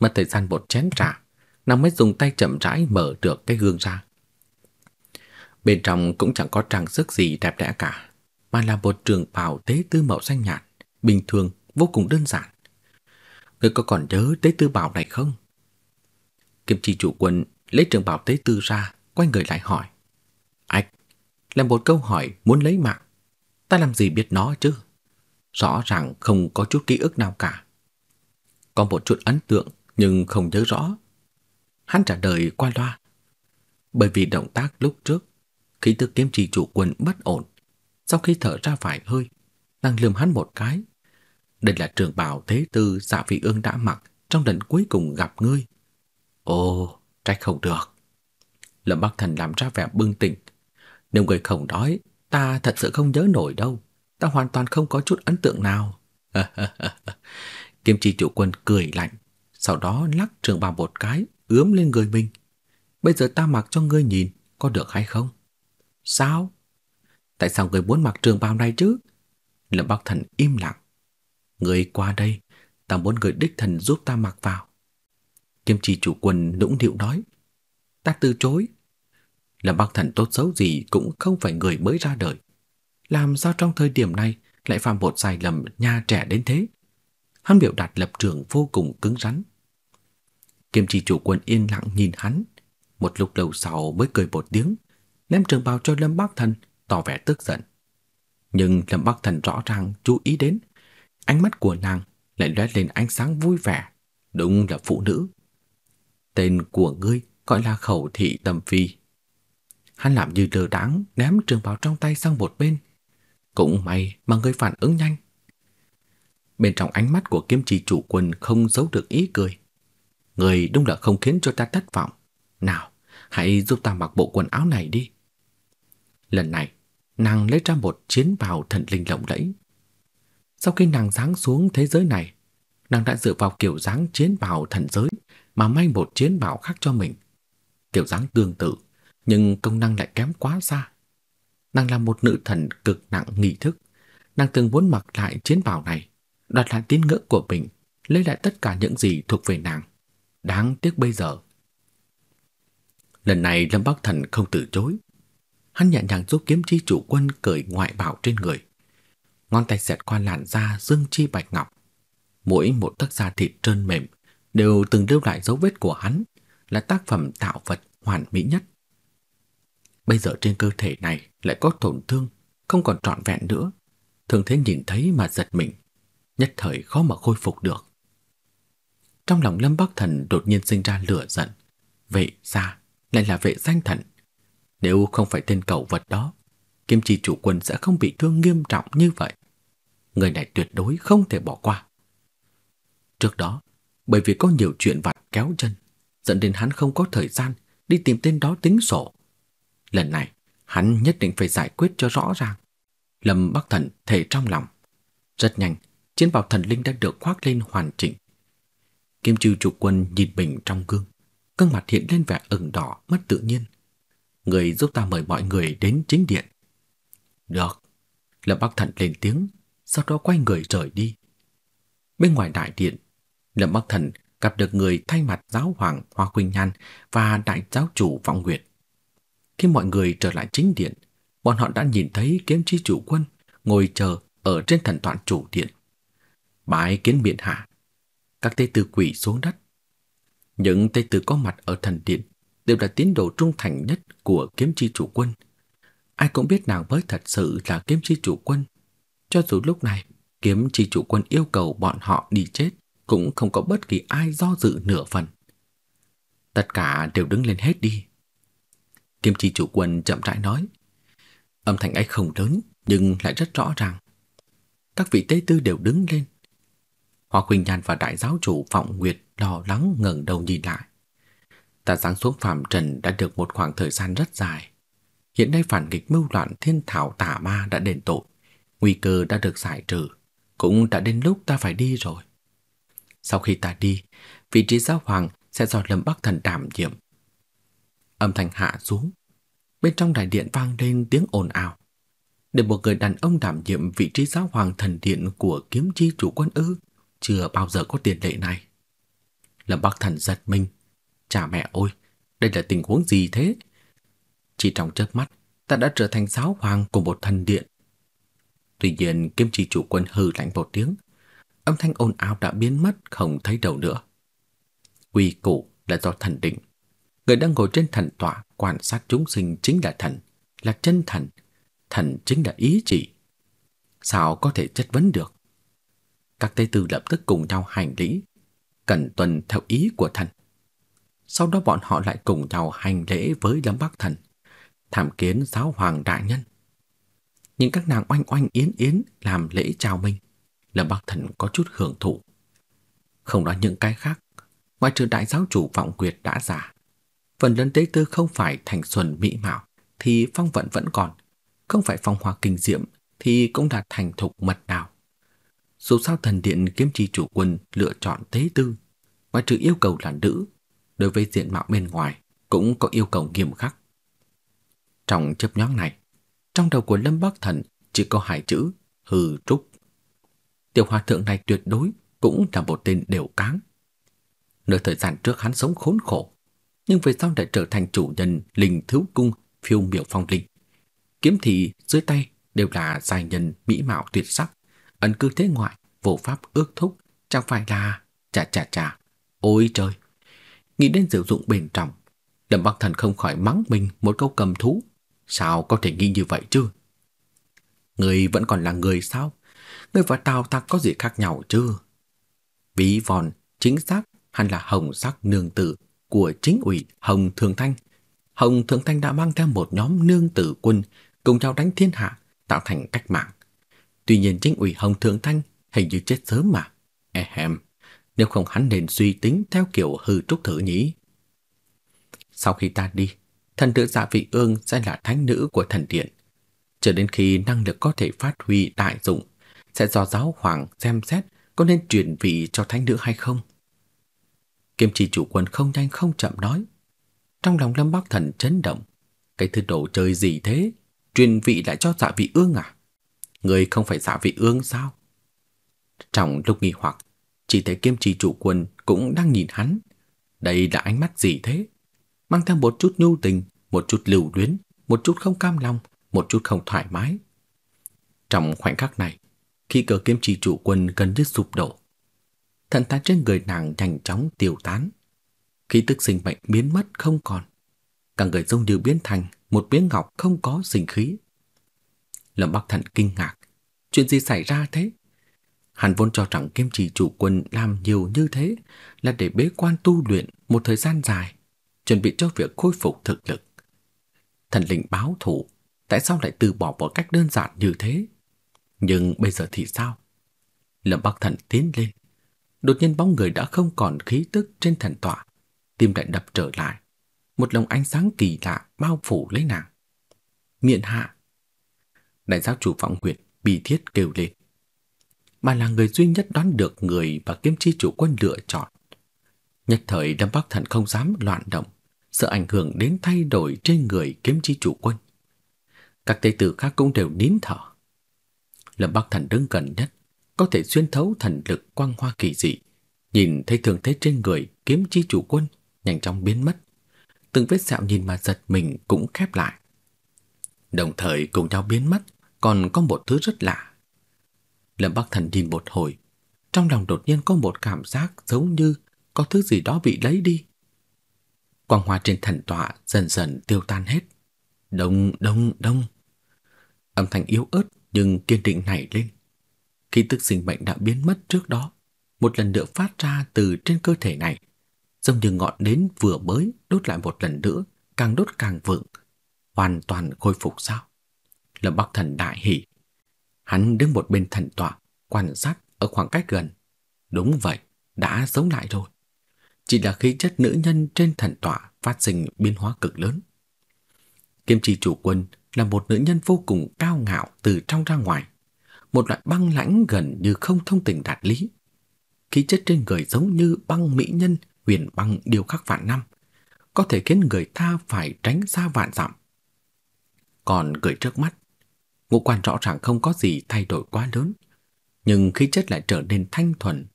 mất thời gian một chén trà, nàng mới dùng tay chậm rãi mở được cái gương ra. Bên trong cũng chẳng có trang sức gì đẹp đẽ cả, mà là một trường bào tế tư màu xanh nhạt, bình thường, vô cùng đơn giản. Ngươi có còn nhớ tế tư bảo này không? Kim chi chủ quân lấy trường bảo tế tư ra, quay người lại hỏi. Ách, là một câu hỏi muốn lấy mạng. Ta làm gì biết nó chứ? Rõ ràng không có chút ký ức nào cả. Có một chút ấn tượng nhưng không nhớ rõ. Hắn trả lời qua loa. Bởi vì động tác lúc trước, khi tức kiếm trì chủ quân bất ổn. Sau khi thở ra vài hơi, đang lườm hắn một cái đây là trường bào thế tư Dạ Phi Ương đã mặc trong lần cuối cùng gặp ngươi. Ồ, trách không được. Lâm Bắc Thần làm ra vẻ bưng tỉnh. Nếu người không đói, ta thật sự không nhớ nổi đâu. Ta hoàn toàn không có chút ấn tượng nào. Kim Chi chủ quân cười lạnh, sau đó lắc trường bào một cái, ướm lên người mình. Bây giờ ta mặc cho ngươi nhìn, có được hay không? Sao? Tại sao ngươi muốn mặc trường bào này chứ? Lâm Bắc Thần im lặng. Người qua đây, ta muốn người đích thần giúp ta mặc vào. Kiếm trì chủ quân nũng nịu nói. Ta từ chối. Lâm bác thần tốt xấu gì cũng không phải người mới ra đời. Làm sao trong thời điểm này lại phạm một sai lầm nha trẻ đến thế? Hắn biểu đạt lập trường vô cùng cứng rắn. Kiếm trì chủ quân yên lặng nhìn hắn. Một lúc lâu sau mới cười một tiếng, ném trường bào cho Lâm Bác Thần, tỏ vẻ tức giận. Nhưng Lâm Bắc Thần rõ ràng chú ý đến Ánh mắt của nàng lại lóe lên ánh sáng vui vẻ, đúng là phụ nữ. Tên của ngươi gọi là Khẩu thị Tâm Phi. Hắn làm như lơ đãng ném trường bào trong tay sang một bên. Cũng may mà ngươi phản ứng nhanh. Bên trong ánh mắt của kiếm trì chủ quân không giấu được ý cười. Người đúng là không khiến cho ta thất vọng. Nào, hãy giúp ta mặc bộ quần áo này đi. Lần này, nàng lấy ra một chiến bào thần linh lộng lẫy, sau khi nàng giáng xuống thế giới này, nàng đã dựa vào kiểu dáng chiến bào thần giới mà may một chiến bào khác cho mình. Kiểu dáng tương tự, nhưng công năng lại kém quá xa. Nàng là một nữ thần cực nặng nghị thức. Nàng từng muốn mặc lại chiến bào này, đoạt lại tín ngưỡng của mình, lấy lại tất cả những gì thuộc về nàng. Đáng tiếc bây giờ. Lần này Lâm Bắc Thần không từ chối. Hắn nhẹ nhàng giúp kiếm chi chủ quân cởi ngoại bào trên người ngón tay xẹt qua làn da dương chi bạch ngọc. Mỗi một tấc da thịt trơn mềm đều từng lưu lại dấu vết của hắn, là tác phẩm tạo vật hoàn mỹ nhất. Bây giờ trên cơ thể này lại có tổn thương, không còn trọn vẹn nữa. Thường thế nhìn thấy mà giật mình, nhất thời khó mà khôi phục được. Trong lòng Lâm Bắc Thần đột nhiên sinh ra lửa giận. Vệ gia lại là vệ danh thần. Nếu không phải tên cậu vật đó, Kim Chi chủ quân sẽ không bị thương nghiêm trọng như vậy. Người này tuyệt đối không thể bỏ qua. Trước đó, bởi vì có nhiều chuyện vặt kéo chân, dẫn đến hắn không có thời gian đi tìm tên đó tính sổ. Lần này, hắn nhất định phải giải quyết cho rõ ràng. Lâm Bắc Thần thề trong lòng. Rất nhanh, chiến bào thần linh đã được khoác lên hoàn chỉnh. Kim Trư chủ Quân nhìn mình trong gương, gương mặt hiện lên vẻ ửng đỏ mất tự nhiên. Người giúp ta mời mọi người đến chính điện. Được. Lâm Bắc Thần lên tiếng, sau đó quay người rời đi. Bên ngoài đại điện, Lâm Bắc Thần gặp được người thay mặt giáo hoàng Hoa Quỳnh Nhan và đại giáo chủ Vọng Nguyệt. Khi mọi người trở lại chính điện, bọn họ đã nhìn thấy kiếm chi chủ quân ngồi chờ ở trên thần thoại chủ điện. Bái kiến biện hạ. Các tê tử quỷ xuống đất. Những tê tử có mặt ở thần điện đều là tín đồ trung thành nhất của kiếm chi chủ quân – Ai cũng biết nàng mới thật sự là kiếm chi chủ quân. Cho dù lúc này kiếm chi chủ quân yêu cầu bọn họ đi chết cũng không có bất kỳ ai do dự nửa phần. Tất cả đều đứng lên hết đi. Kiếm chi chủ quân chậm rãi nói. Âm thanh ấy không lớn nhưng lại rất rõ ràng. Các vị tế tư đều đứng lên. Hoa Quỳnh nhàn và đại giáo chủ Vọng Nguyệt lo lắng ngẩng đầu nhìn lại. ta sáng xuống phạm trần đã được một khoảng thời gian rất dài hiện nay phản nghịch mưu loạn thiên thảo tả ma đã đền tội, nguy cơ đã được giải trừ, cũng đã đến lúc ta phải đi rồi. Sau khi ta đi, vị trí giáo hoàng sẽ do Lâm Bắc Thần đảm nhiệm. Âm thanh hạ xuống, bên trong đại điện vang lên tiếng ồn ào. Để một người đàn ông đảm nhiệm vị trí giáo hoàng thần điện của kiếm chi chủ quân ư, chưa bao giờ có tiền lệ này. Lâm Bắc Thần giật mình, chả mẹ ơi, đây là tình huống gì thế? Chỉ trong chớp mắt, ta đã trở thành giáo hoàng của một thần điện. Tuy nhiên, kiếm chỉ chủ quân hừ lạnh một tiếng, âm thanh ồn ào đã biến mất không thấy đầu nữa. Quy củ là do thần định. Người đang ngồi trên thần tọa quan sát chúng sinh chính là thần, là chân thần, thần chính là ý chỉ. Sao có thể chất vấn được? Các tế tư lập tức cùng nhau hành lý, cẩn tuần theo ý của thần. Sau đó bọn họ lại cùng nhau hành lễ với Lâm Bắc Thần tham kiến giáo hoàng đại nhân. Nhưng các nàng oanh oanh yến yến làm lễ chào mình, là bác thần có chút hưởng thụ. Không nói những cái khác, ngoài trừ đại giáo chủ vọng quyệt đã già, phần lớn tế tư không phải thành xuân mỹ mạo thì phong vận vẫn còn, không phải phong hoa kinh diệm thì cũng đạt thành thục mật đào. Dù sao thần điện kiếm chi chủ quân lựa chọn tế tư, ngoài trừ yêu cầu là nữ, đối với diện mạo bên ngoài cũng có yêu cầu nghiêm khắc. Trong chớp nhoáng này, trong đầu của Lâm Bắc Thần chỉ có hai chữ hư trúc. Tiểu hòa thượng này tuyệt đối cũng là một tên đều cáng. Nửa thời gian trước hắn sống khốn khổ, nhưng về sau lại trở thành chủ nhân linh thiếu cung phiêu miểu phong linh. Kiếm thị dưới tay đều là giai nhân mỹ mạo tuyệt sắc, ẩn cư thế ngoại, vô pháp ước thúc, chẳng phải là chà chà chà, ôi trời. Nghĩ đến sử dụng bền trọng Lâm Bắc Thần không khỏi mắng mình một câu cầm thú Sao có thể nghĩ như vậy chứ? Người vẫn còn là người sao? Người và tao ta có gì khác nhau chứ? Ví von chính xác hẳn là hồng sắc nương tử của chính ủy Hồng Thường Thanh. Hồng Thường Thanh đã mang theo một nhóm nương tử quân cùng nhau đánh thiên hạ, tạo thành cách mạng. Tuy nhiên chính ủy Hồng Thường Thanh hình như chết sớm mà. Ehem, nếu không hắn nên suy tính theo kiểu hư trúc thử nhỉ. Sau khi ta đi, thần tử dạ vị ương sẽ là thánh nữ của thần điện. Cho đến khi năng lực có thể phát huy đại dụng, sẽ do giáo hoàng xem xét có nên truyền vị cho thánh nữ hay không. Kim chỉ chủ quân không nhanh không chậm nói. Trong lòng Lâm Bắc Thần chấn động. Cái thứ đồ chơi gì thế? Truyền vị lại cho dạ vị ương à? Người không phải dạ vị ương sao? Trong lúc nghi hoặc, chỉ thấy kim trì chủ quân cũng đang nhìn hắn. Đây là ánh mắt gì thế? mang theo một chút nhu tình, một chút lưu luyến, một chút không cam lòng, một chút không thoải mái. Trong khoảnh khắc này, khi cờ kiếm chỉ chủ quân gần như sụp đổ, thần tán trên người nàng nhanh chóng tiêu tán. Khi tức sinh mệnh biến mất không còn, cả người dung đều biến thành một miếng ngọc không có sinh khí. Lâm Bắc Thần kinh ngạc, chuyện gì xảy ra thế? Hắn vốn cho rằng kiếm trì chủ quân làm nhiều như thế là để bế quan tu luyện một thời gian dài chuẩn bị cho việc khôi phục thực lực. Thần linh báo thủ, tại sao lại từ bỏ một cách đơn giản như thế? Nhưng bây giờ thì sao? Lâm Bắc Thần tiến lên, đột nhiên bóng người đã không còn khí tức trên thần tọa, tim lại đập trở lại, một lồng ánh sáng kỳ lạ bao phủ lấy nàng. Miện hạ. Đại giáo chủ vọng huyệt bi thiết kêu lên. Bà là người duy nhất đoán được người và kiếm chi chủ quân lựa chọn. Nhất thời Lâm Bắc Thần không dám loạn động, sợ ảnh hưởng đến thay đổi trên người kiếm chi chủ quân. Các đệ tử khác cũng đều nín thở. Lâm Bắc Thần đứng gần nhất, có thể xuyên thấu thần lực quang hoa kỳ dị, nhìn thấy thường thế trên người kiếm chi chủ quân nhanh chóng biến mất. Từng vết sẹo nhìn mà giật mình cũng khép lại. Đồng thời cùng nhau biến mất, còn có một thứ rất lạ. Lâm Bắc Thần nhìn một hồi, trong lòng đột nhiên có một cảm giác giống như có thứ gì đó bị lấy đi quang hoa trên thần tọa dần dần tiêu tan hết. Đông, đông, đông. Âm thanh yếu ớt nhưng kiên định nảy lên. Khi tức sinh mệnh đã biến mất trước đó, một lần nữa phát ra từ trên cơ thể này, giống như ngọn nến vừa mới đốt lại một lần nữa, càng đốt càng vượng, hoàn toàn khôi phục sao? Lâm Bắc Thần đại hỉ. Hắn đứng một bên thần tọa, quan sát ở khoảng cách gần. Đúng vậy, đã sống lại rồi chỉ là khí chất nữ nhân trên thần tọa phát sinh biến hóa cực lớn. Kim Chi chủ quân là một nữ nhân vô cùng cao ngạo từ trong ra ngoài, một loại băng lãnh gần như không thông tình đạt lý. Khí chất trên người giống như băng mỹ nhân huyền băng điều khắc vạn năm, có thể khiến người ta phải tránh xa vạn dặm. Còn người trước mắt, ngũ quan rõ ràng không có gì thay đổi quá lớn, nhưng khí chất lại trở nên thanh thuần,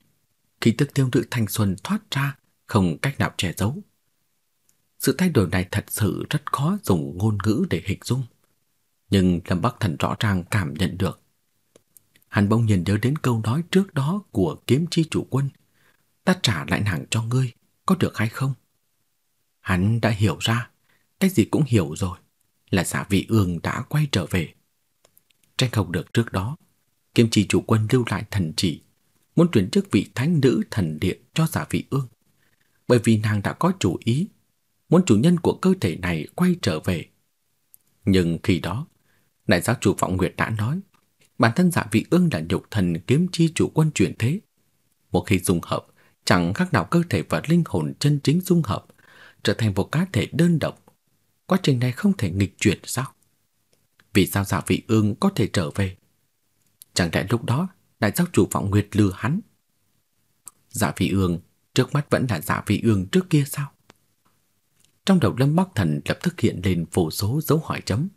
khí tức tiêu tự thanh xuân thoát ra không cách nào che giấu. Sự thay đổi này thật sự rất khó dùng ngôn ngữ để hình dung, nhưng Lâm Bắc Thần rõ ràng cảm nhận được. Hắn bỗng nhìn nhớ đến câu nói trước đó của kiếm chi chủ quân, "Ta trả lại nàng cho ngươi, có được hay không?" Hắn đã hiểu ra, cái gì cũng hiểu rồi, là giả vị ương đã quay trở về. Tranh không được trước đó, kiếm chi chủ quân lưu lại thần chỉ, muốn chuyển chức vị thánh nữ thần điện cho giả vị ương bởi vì nàng đã có chủ ý, muốn chủ nhân của cơ thể này quay trở về. Nhưng khi đó, đại giáo chủ Vọng Nguyệt đã nói, bản thân giả dạ Vị Ương là nhục thần kiếm chi chủ quân chuyển thế. Một khi dung hợp, chẳng khác nào cơ thể và linh hồn chân chính dung hợp, trở thành một cá thể đơn độc. Quá trình này không thể nghịch chuyển sao? Vì sao giả dạ Vị Ương có thể trở về? Chẳng lẽ lúc đó đại giáo chủ Vọng Nguyệt lừa hắn? giả dạ Vị Ương trước mắt vẫn là Dạ Phi Ương trước kia sao? Trong đầu Lâm Bắc Thần lập tức hiện lên vô số dấu hỏi chấm.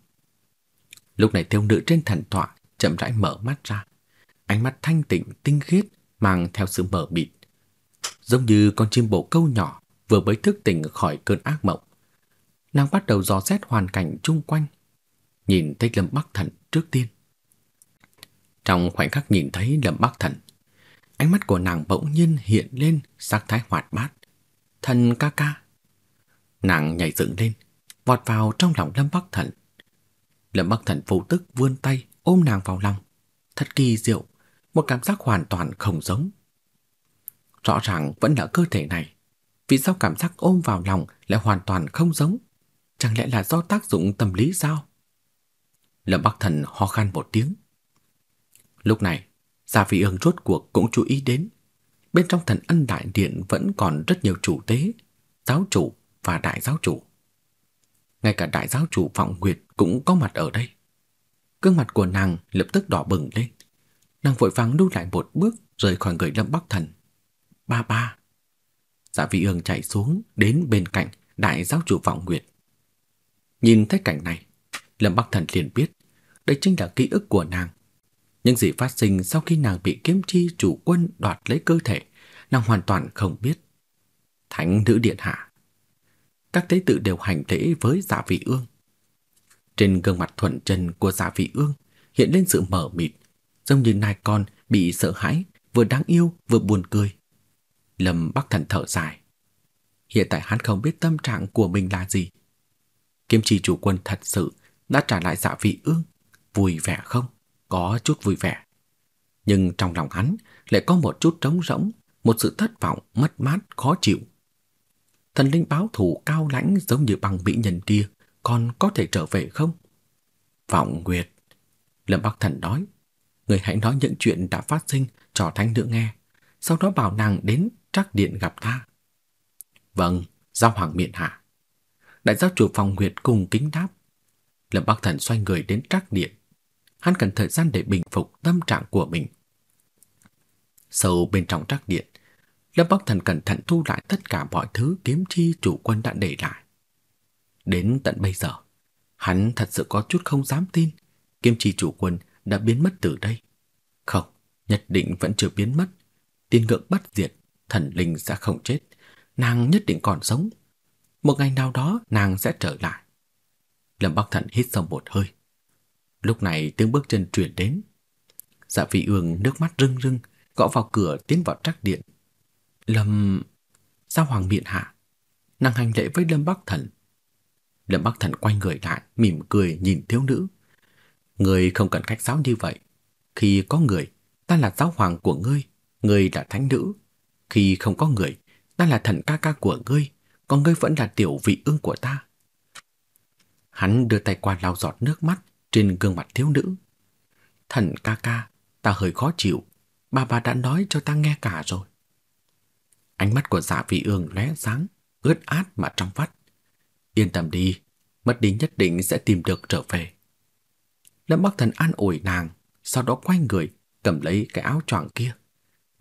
Lúc này thiếu nữ trên thần thoại chậm rãi mở mắt ra, ánh mắt thanh tịnh tinh khiết mang theo sự mờ mịt, giống như con chim bồ câu nhỏ vừa mới thức tỉnh khỏi cơn ác mộng. Nàng bắt đầu dò xét hoàn cảnh chung quanh, nhìn thấy Lâm Bắc Thần trước tiên. Trong khoảnh khắc nhìn thấy Lâm Bắc Thần, Ánh mắt của nàng bỗng nhiên hiện lên sắc thái hoạt bát. Thần ca ca. Nàng nhảy dựng lên, vọt vào trong lòng Lâm Bắc Thần. Lâm Bắc Thần vô tức vươn tay ôm nàng vào lòng. Thật kỳ diệu, một cảm giác hoàn toàn không giống. Rõ ràng vẫn là cơ thể này, vì sao cảm giác ôm vào lòng lại hoàn toàn không giống? Chẳng lẽ là do tác dụng tâm lý sao? Lâm Bắc Thần ho khan một tiếng. Lúc này, Gia Phi Ưng rốt cuộc cũng chú ý đến. Bên trong thần ân đại điện vẫn còn rất nhiều chủ tế, giáo chủ và đại giáo chủ. Ngay cả đại giáo chủ Phạm Nguyệt cũng có mặt ở đây. gương mặt của nàng lập tức đỏ bừng lên. Nàng vội vàng lưu lại một bước rời khỏi người lâm bắc thần. Ba ba. Dạ vị Ưng chạy xuống đến bên cạnh đại giáo chủ Phạm Nguyệt. Nhìn thấy cảnh này, lâm bắc thần liền biết đây chính là ký ức của nàng những gì phát sinh sau khi nàng bị kiếm chi chủ quân đoạt lấy cơ thể, nàng hoàn toàn không biết. Thánh nữ điện hạ. Các tế tự đều hành lễ với giả Vị Ương. Trên gương mặt thuận trần của giả Vị Ương hiện lên sự mở mịt, giống như nai con bị sợ hãi, vừa đáng yêu vừa buồn cười. Lâm Bắc Thần thở dài. Hiện tại hắn không biết tâm trạng của mình là gì. Kiếm chi chủ quân thật sự đã trả lại giả Vị Ương, vui vẻ không? có chút vui vẻ. Nhưng trong lòng hắn lại có một chút trống rỗng, một sự thất vọng mất mát khó chịu. Thần linh báo thù cao lãnh giống như bằng mỹ nhân kia, còn có thể trở về không? Vọng Nguyệt, Lâm Bắc Thần nói, người hãy nói những chuyện đã phát sinh cho thanh nữ nghe, sau đó bảo nàng đến trắc điện gặp ta. Vâng, giao hoàng miện hạ. Đại giáo chủ phòng Nguyệt cùng kính đáp. Lâm Bắc Thần xoay người đến trắc điện, hắn cần thời gian để bình phục tâm trạng của mình. Sâu bên trong trắc điện, Lâm Bắc Thần cẩn thận thu lại tất cả mọi thứ kiếm chi chủ quân đã để lại. Đến tận bây giờ, hắn thật sự có chút không dám tin kiếm chi chủ quân đã biến mất từ đây. Không, nhất định vẫn chưa biến mất. Tiên ngưỡng bắt diệt, thần linh sẽ không chết. Nàng nhất định còn sống. Một ngày nào đó nàng sẽ trở lại. Lâm Bắc Thần hít sâu một hơi, Lúc này tiếng bước chân truyền đến. Dạ Phi Ương nước mắt rưng rưng, gõ vào cửa tiến vào trắc điện. Lâm... Sao Hoàng miệng hạ? Nàng hành lễ với Lâm Bắc Thần. Lâm Bắc Thần quay người lại, mỉm cười nhìn thiếu nữ. Người không cần cách giáo như vậy. Khi có người, ta là giáo hoàng của ngươi, ngươi là thánh nữ. Khi không có người, ta là thần ca ca của ngươi, còn ngươi vẫn là tiểu vị ương của ta. Hắn đưa tay qua lau giọt nước mắt trên gương mặt thiếu nữ. Thần ca ca, ta hơi khó chịu, bà bà đã nói cho ta nghe cả rồi. Ánh mắt của giả dạ vị ương lóe sáng, ướt át mà trong vắt. Yên tâm đi, mất đi nhất định sẽ tìm được trở về. Lâm Bắc Thần an ủi nàng, sau đó quay người, cầm lấy cái áo choàng kia.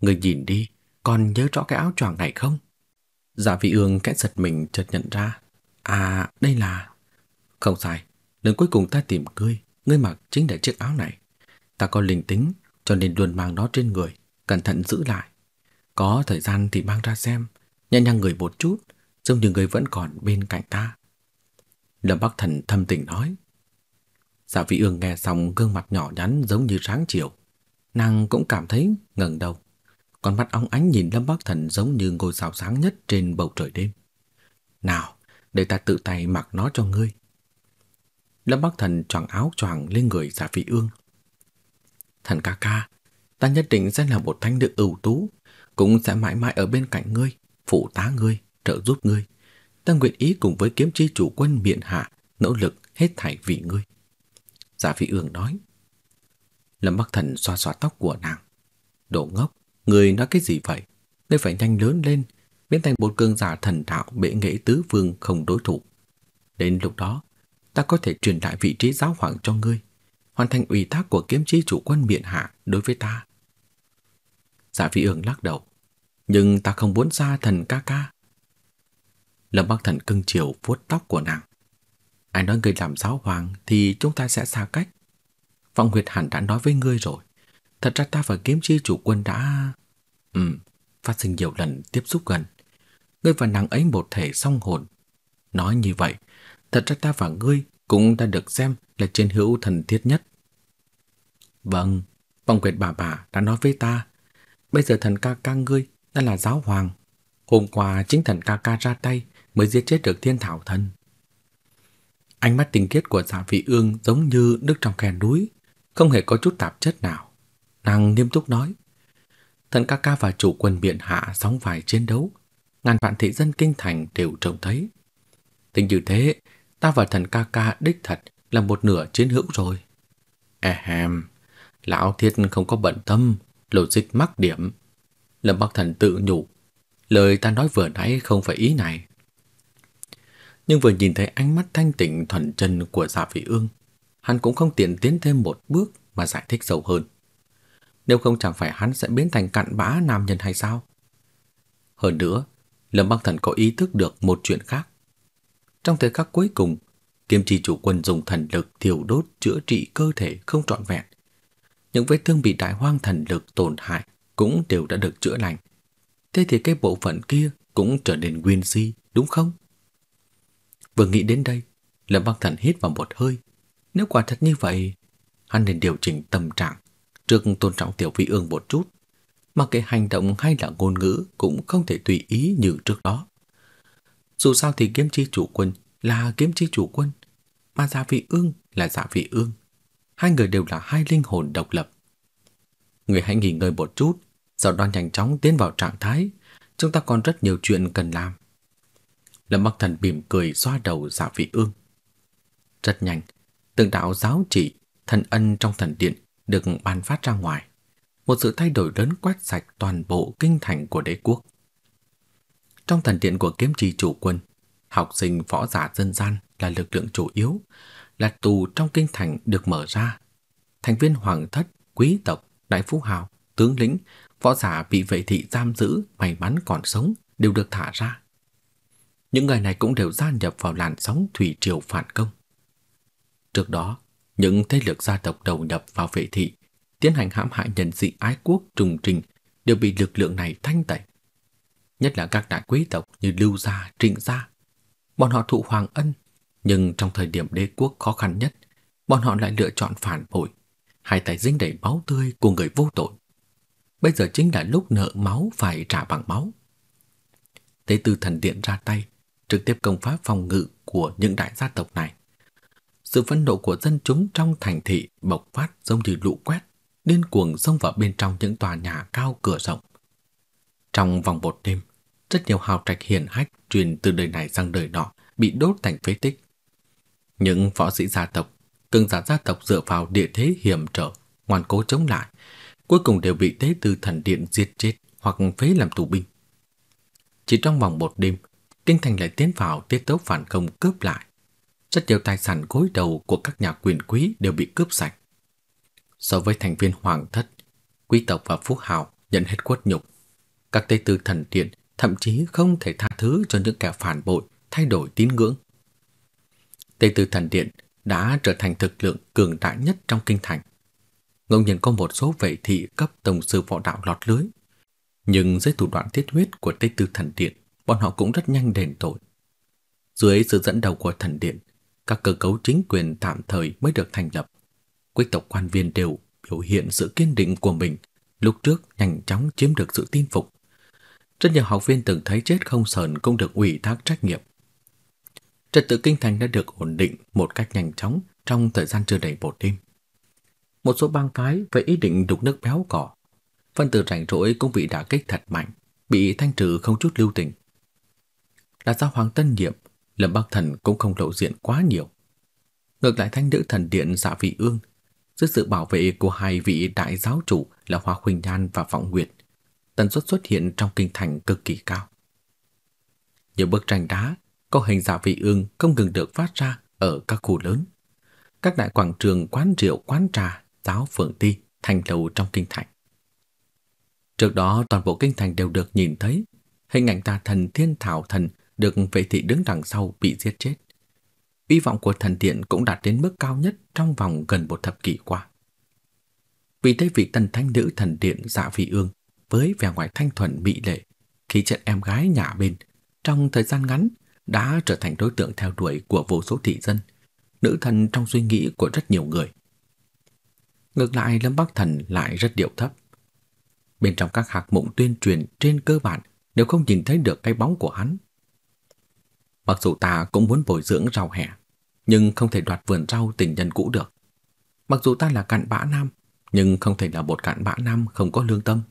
Người nhìn đi, còn nhớ rõ cái áo choàng này không? giả dạ vị ương kẽ giật mình chợt nhận ra. À, đây là... Không sai, lần cuối cùng ta tìm cươi Ngươi mặc chính là chiếc áo này. Ta có linh tính cho nên luôn mang nó trên người, cẩn thận giữ lại. Có thời gian thì mang ra xem, nhẹ nhàng người một chút, giống như người vẫn còn bên cạnh ta. Lâm Bắc Thần thâm tình nói. Giả dạ Vĩ Ương nghe xong gương mặt nhỏ nhắn giống như sáng chiều. Nàng cũng cảm thấy ngẩng đầu. Con mắt óng ánh nhìn Lâm Bắc Thần giống như ngôi sao sáng nhất trên bầu trời đêm. Nào, để ta tự tay mặc nó cho ngươi. Lâm Bắc Thần choàng áo choàng lên người Giả Phi Ương. "Thần ca ca, ta nhất định sẽ là một thánh nữ ưu tú, cũng sẽ mãi mãi ở bên cạnh ngươi, phụ tá ngươi, trợ giúp ngươi. Ta nguyện ý cùng với kiếm chi chủ quân miện hạ, nỗ lực hết thảy vì ngươi." Giả Phi Ương nói. Lâm Bắc Thần xoa xoa tóc của nàng. "Đồ ngốc, ngươi nói cái gì vậy? Ngươi phải nhanh lớn lên, biến thành một cường giả thần đạo bệ nghệ tứ phương không đối thủ. Đến lúc đó, ta có thể truyền lại vị trí giáo hoàng cho ngươi, hoàn thành ủy thác của kiếm chi chủ quân miện hạ đối với ta. Dạ vị ương lắc đầu, nhưng ta không muốn xa thần ca ca. Lâm Bắc Thần cưng chiều vuốt tóc của nàng. Ai nói ngươi làm giáo hoàng thì chúng ta sẽ xa cách. Phong Huyệt hẳn đã nói với ngươi rồi. Thật ra ta và kiếm chi chủ quân đã... Ừm, phát sinh nhiều lần tiếp xúc gần. Ngươi và nàng ấy một thể song hồn. Nói như vậy Thật ra ta và ngươi cũng đã được xem là chiến hữu thần thiết nhất. Vâng, vòng quyệt bà bà đã nói với ta, bây giờ thần ca ca ngươi đã là giáo hoàng. Hôm qua chính thần ca ca ra tay mới giết chết được thiên thảo thần. Ánh mắt tình kiết của giả dạ vị ương giống như nước trong khe núi, không hề có chút tạp chất nào. Nàng nghiêm túc nói, thần ca ca và chủ quân biện hạ sóng vài chiến đấu, ngàn vạn thị dân kinh thành đều trông thấy. Tình như thế, ta và thần ca ca đích thật là một nửa chiến hữu rồi. Ehem, lão thiết không có bận tâm, logic mắc điểm. Lâm Bắc Thần tự nhủ, lời ta nói vừa nãy không phải ý này. Nhưng vừa nhìn thấy ánh mắt thanh tịnh thuần chân của giả dạ Vị Ương, hắn cũng không tiện tiến thêm một bước mà giải thích sâu hơn. Nếu không chẳng phải hắn sẽ biến thành cặn bã nam nhân hay sao? Hơn nữa, Lâm Bắc Thần có ý thức được một chuyện khác. Trong thời khắc cuối cùng, Kiếm trì chủ quân dùng thần lực thiêu đốt chữa trị cơ thể không trọn vẹn. Những vết thương bị đại hoang thần lực tổn hại cũng đều đã được chữa lành. Thế thì cái bộ phận kia cũng trở nên nguyên si, đúng không? Vừa nghĩ đến đây, Lâm Băng Thần hít vào một hơi. Nếu quả thật như vậy, hắn nên điều chỉnh tâm trạng, trước tôn trọng tiểu vị ương một chút. Mà cái hành động hay là ngôn ngữ cũng không thể tùy ý như trước đó. Dù sao thì kiếm chi chủ quân là kiếm chi chủ quân, mà giả dạ vị ương là giả dạ vị ương. Hai người đều là hai linh hồn độc lập. Người hãy nghỉ ngơi một chút, sau đó nhanh chóng tiến vào trạng thái. Chúng ta còn rất nhiều chuyện cần làm. Lâm Bắc Thần mỉm cười xoa đầu giả dạ vị ương. Rất nhanh, từng đạo giáo chỉ, thần ân trong thần điện được ban phát ra ngoài. Một sự thay đổi lớn quét sạch toàn bộ kinh thành của đế quốc. Trong thần điện của kiếm trì chủ quân, học sinh võ giả dân gian là lực lượng chủ yếu, là tù trong kinh thành được mở ra. Thành viên hoàng thất, quý tộc, đại phú hào, tướng lĩnh, võ giả bị vệ thị giam giữ may mắn còn sống đều được thả ra. Những người này cũng đều gia nhập vào làn sóng thủy triều phản công. Trước đó, những thế lực gia tộc đầu nhập vào vệ thị, tiến hành hãm hại nhân dị ái quốc trùng trình đều bị lực lượng này thanh tẩy nhất là các đại quý tộc như Lưu gia, Trịnh gia. Bọn họ thụ hoàng ân, nhưng trong thời điểm đế quốc khó khăn nhất, bọn họ lại lựa chọn phản bội, hai tay dính đầy máu tươi của người vô tội. Bây giờ chính là lúc nợ máu phải trả bằng máu. Tế tư thần điện ra tay, trực tiếp công phá phòng ngự của những đại gia tộc này. Sự phẫn nộ của dân chúng trong thành thị bộc phát giống như lũ quét, điên cuồng xông vào bên trong những tòa nhà cao cửa rộng. Trong vòng một đêm, rất nhiều hào trạch hiển hách truyền từ đời này sang đời nọ bị đốt thành phế tích. Những võ sĩ gia tộc, cưng giả gia tộc dựa vào địa thế hiểm trở, ngoan cố chống lại, cuối cùng đều bị tế tư thần điện giết chết hoặc phế làm tù binh. Chỉ trong vòng một đêm, kinh thành lại tiến vào tiết tấu phản công cướp lại. Rất nhiều tài sản gối đầu của các nhà quyền quý đều bị cướp sạch. So với thành viên hoàng thất, quý tộc và phú hào nhận hết quất nhục các tế tử thần điện thậm chí không thể tha thứ cho những kẻ phản bội thay đổi tín ngưỡng. Tế tử thần điện đã trở thành thực lượng cường đại nhất trong kinh thành. Ngẫu nhiên có một số vệ thị cấp tổng sư võ đạo lọt lưới, nhưng dưới thủ đoạn thiết huyết của Tế tử thần điện, bọn họ cũng rất nhanh đền tội. Dưới sự dẫn đầu của thần điện, các cơ cấu chính quyền tạm thời mới được thành lập. Quý tộc quan viên đều biểu hiện sự kiên định của mình, lúc trước nhanh chóng chiếm được sự tin phục rất nhiều học viên từng thấy chết không sờn cũng được ủy thác trách nhiệm. Trật tự kinh thành đã được ổn định một cách nhanh chóng trong thời gian chưa đầy một đêm. Một số bang phái với ý định đục nước béo cỏ, phân tử rảnh rỗi cũng bị đả kích thật mạnh, bị thanh trừ không chút lưu tình. Là do Hoàng Tân Nhiệm, Lâm Bắc Thần cũng không lộ diện quá nhiều. Ngược lại thanh nữ thần điện dạ vị ương, dưới sự bảo vệ của hai vị đại giáo chủ là Hoa Huỳnh Nhan và Vọng Nguyệt – tần suất xuất hiện trong kinh thành cực kỳ cao. Nhiều bức tranh đá có hình dạng vị ương không ngừng được phát ra ở các khu lớn. Các đại quảng trường quán rượu quán trà, giáo phượng ti, thành lầu trong kinh thành. Trước đó toàn bộ kinh thành đều được nhìn thấy hình ảnh tà thần Thiên Thảo Thần được vệ thị đứng đằng sau bị giết chết. Hy vọng của thần điện cũng đạt đến mức cao nhất trong vòng gần một thập kỷ qua. Vì thế vị tần thanh nữ thần điện Dạ vị Ương với vẻ ngoài thanh thuần mỹ lệ, khí chất em gái nhà bên, trong thời gian ngắn đã trở thành đối tượng theo đuổi của vô số thị dân, nữ thần trong suy nghĩ của rất nhiều người. Ngược lại Lâm Bắc Thần lại rất điệu thấp. Bên trong các hạc mộng tuyên truyền trên cơ bản đều không nhìn thấy được cái bóng của hắn. Mặc dù ta cũng muốn bồi dưỡng rau hẻ, nhưng không thể đoạt vườn rau tình nhân cũ được. Mặc dù ta là cặn bã nam, nhưng không thể là một cặn bã nam không có lương tâm.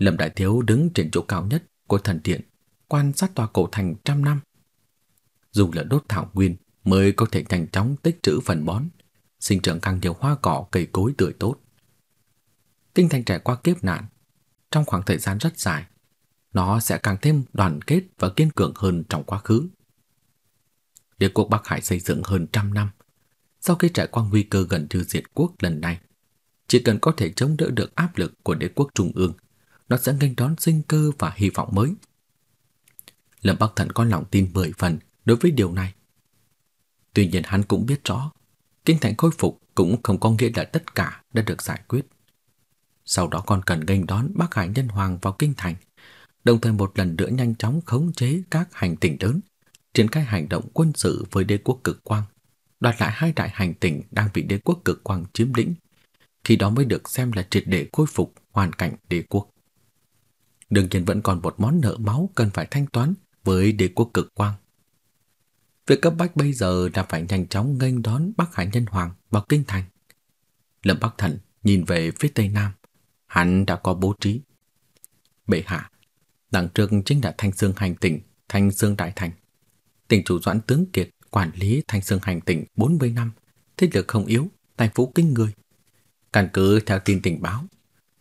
Lâm Đại Thiếu đứng trên chỗ cao nhất của thần điện, quan sát tòa cổ thành trăm năm. dùng là đốt thảo nguyên mới có thể nhanh chóng tích trữ phần bón, sinh trưởng càng nhiều hoa cỏ cây cối tươi tốt. Kinh thành trải qua kiếp nạn, trong khoảng thời gian rất dài, nó sẽ càng thêm đoàn kết và kiên cường hơn trong quá khứ. Đế quốc Bắc Hải xây dựng hơn trăm năm, sau khi trải qua nguy cơ gần như diệt quốc lần này, chỉ cần có thể chống đỡ được áp lực của đế quốc trung ương nó sẽ nghênh đón sinh cơ và hy vọng mới. Lâm Bắc Thần có lòng tin mười phần đối với điều này. Tuy nhiên hắn cũng biết rõ, kinh thành khôi phục cũng không có nghĩa là tất cả đã được giải quyết. Sau đó còn cần nghênh đón Bắc Hải Nhân Hoàng vào kinh thành, đồng thời một lần nữa nhanh chóng khống chế các hành tinh lớn, triển khai hành động quân sự với đế quốc cực quang, đoạt lại hai đại hành tinh đang bị đế quốc cực quang chiếm lĩnh. Khi đó mới được xem là triệt để khôi phục hoàn cảnh đế quốc đương nhiên vẫn còn một món nợ máu cần phải thanh toán với đế quốc cực quang. Việc cấp bách bây giờ là phải nhanh chóng nghênh đón Bắc Hải Nhân Hoàng vào kinh thành. Lâm Bắc Thần nhìn về phía Tây Nam, hắn đã có bố trí. Bệ hạ, đằng trước chính là Thanh Sương Hành Tỉnh, Thanh Sương Đại Thành. Tỉnh chủ Doãn Tướng Kiệt quản lý Thanh Sương Hành Tỉnh 40 năm, thế lực không yếu, tài phú kinh người. Căn cứ theo tin tình báo,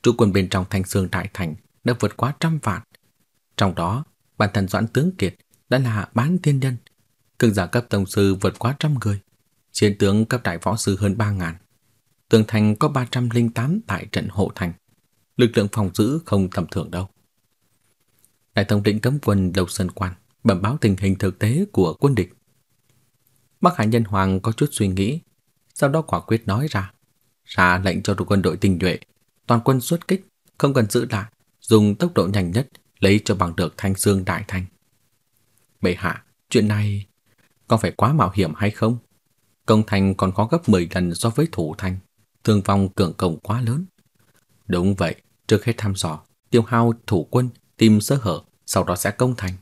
trụ quân bên trong Thanh Sương Đại Thành đã vượt quá trăm vạn. Trong đó, bản thân Doãn Tướng Kiệt đã là bán thiên nhân, cường giả cấp tổng sư vượt quá trăm người, chiến tướng cấp đại võ sư hơn ba ngàn. Tường thành có 308 tại trận hộ thành, lực lượng phòng giữ không tầm thường đâu. Đại thống lĩnh cấm quân Lộc Sơn Quan bẩm báo tình hình thực tế của quân địch. Bắc Hải Nhân Hoàng có chút suy nghĩ, sau đó quả quyết nói ra, ra lệnh cho đội quân đội tình nhuệ, toàn quân xuất kích, không cần giữ lại, dùng tốc độ nhanh nhất lấy cho bằng được Thanh Dương đại thành. Bệ hạ, chuyện này có phải quá mạo hiểm hay không? Công thành còn có gấp 10 lần so với thủ thành, thương vong cường công quá lớn. Đúng vậy, trước hết thăm dò, tiêu hao thủ quân, tìm sơ hở, sau đó sẽ công thành.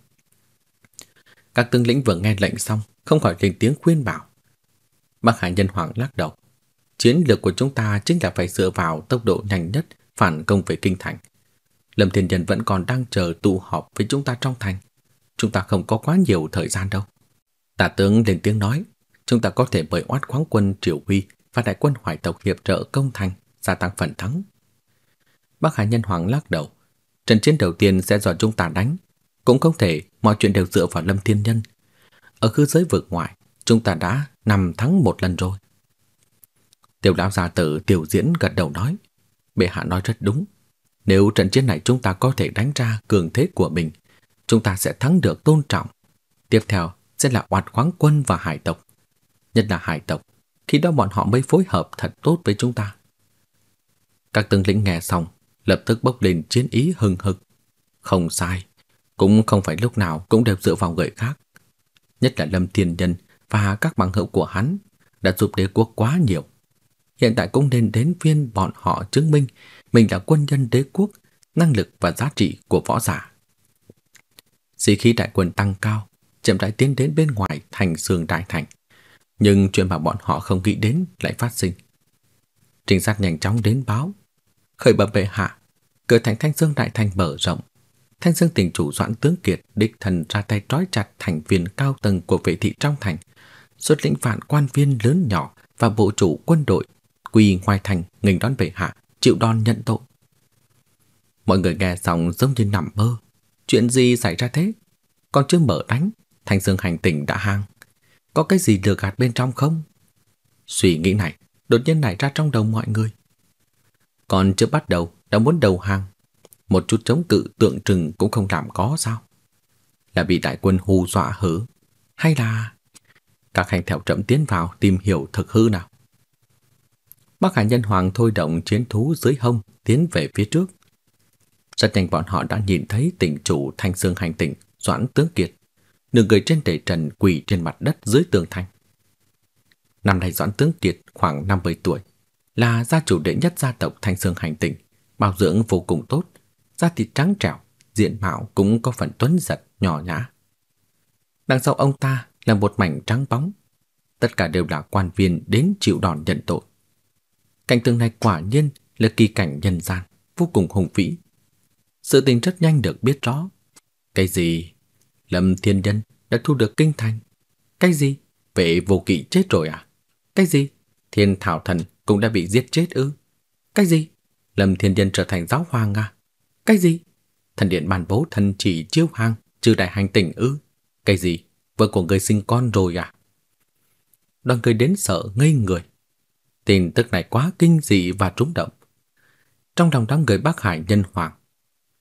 Các tướng lĩnh vừa nghe lệnh xong, không khỏi lên tiếng khuyên bảo. Bác Hải Nhân Hoàng lắc đầu. Chiến lược của chúng ta chính là phải dựa vào tốc độ nhanh nhất phản công về kinh thành, Lâm Thiên Nhân vẫn còn đang chờ tụ họp với chúng ta trong thành. Chúng ta không có quá nhiều thời gian đâu. Tả tướng lên tiếng nói, chúng ta có thể mời oát khoáng quân Triều Huy và đại quân Hoài Tộc hiệp trợ công thành, gia tăng phần thắng. Bác Hải Nhân Hoàng lắc đầu, trận chiến đầu tiên sẽ do chúng ta đánh, cũng không thể mọi chuyện đều dựa vào Lâm Thiên Nhân. Ở khư giới vực ngoại, chúng ta đã nằm thắng một lần rồi. Tiểu lão gia tử tiểu diễn gật đầu nói, bệ hạ nói rất đúng, nếu trận chiến này chúng ta có thể đánh ra cường thế của mình, chúng ta sẽ thắng được tôn trọng. Tiếp theo sẽ là oạt khoáng quân và hải tộc. Nhất là hải tộc, khi đó bọn họ mới phối hợp thật tốt với chúng ta. Các tướng lĩnh nghe xong, lập tức bốc lên chiến ý hừng hực. Không sai, cũng không phải lúc nào cũng đều dựa vào người khác. Nhất là Lâm Thiên Nhân và các bằng hữu của hắn đã giúp đế quốc quá nhiều. Hiện tại cũng nên đến phiên bọn họ chứng minh mình là quân nhân đế quốc, năng lực và giá trị của võ giả. Sĩ khí đại quân tăng cao, chậm rãi tiến đến bên ngoài thành sườn đại thành. Nhưng chuyện mà bọn họ không nghĩ đến lại phát sinh. Trinh sát nhanh chóng đến báo. Khởi bẩm bệ hạ, cửa thành Thanh Dương đại thành mở rộng. Thanh Dương tỉnh chủ Doãn Tướng Kiệt đích thần ra tay trói chặt thành viên cao tầng của vệ thị trong thành, xuất lĩnh vạn quan viên lớn nhỏ và bộ chủ quân đội quy ngoài thành nghênh đón bệ hạ chịu đòn nhận tội. Mọi người nghe xong giống như nằm mơ. Chuyện gì xảy ra thế? Còn chưa mở đánh, thanh dương hành tình đã hang. Có cái gì lừa gạt bên trong không? Suy nghĩ này đột nhiên nảy ra trong đầu mọi người. Còn chưa bắt đầu đã muốn đầu hàng. Một chút chống cự tượng trưng cũng không làm có sao? Là bị đại quân hù dọa hứ? Hay là... Các hành theo chậm tiến vào tìm hiểu thực hư nào. Bắc Hải Nhân Hoàng thôi động chiến thú dưới hông tiến về phía trước. Rất nhanh bọn họ đã nhìn thấy tỉnh chủ Thanh Dương hành tỉnh Doãn Tướng Kiệt, nửa người trên để trần quỳ trên mặt đất dưới tường thành. Năm nay Doãn Tướng Kiệt khoảng 50 tuổi, là gia chủ đệ nhất gia tộc Thanh Dương hành tỉnh, bảo dưỡng vô cùng tốt, da thịt trắng trẻo, diện mạo cũng có phần tuấn giật, nhỏ nhã. Đằng sau ông ta là một mảnh trắng bóng, tất cả đều là quan viên đến chịu đòn nhận tội. Cảnh tượng này quả nhiên là kỳ cảnh nhân gian, vô cùng hùng vĩ. Sự tình rất nhanh được biết rõ. Cái gì? Lâm Thiên Nhân đã thu được kinh thành. Cái gì? Vệ vô kỵ chết rồi à? Cái gì? Thiên Thảo Thần cũng đã bị giết chết ư? Cái gì? Lâm Thiên Nhân trở thành giáo hoàng à? Cái gì? Thần điện bàn bố thần chỉ chiêu hàng trừ đại hành tỉnh ư? Cái gì? Vợ của người sinh con rồi à? Đoàn người đến sợ ngây người. Tin tức này quá kinh dị và trúng động. Trong lòng đám người Bắc Hải nhân hoàng,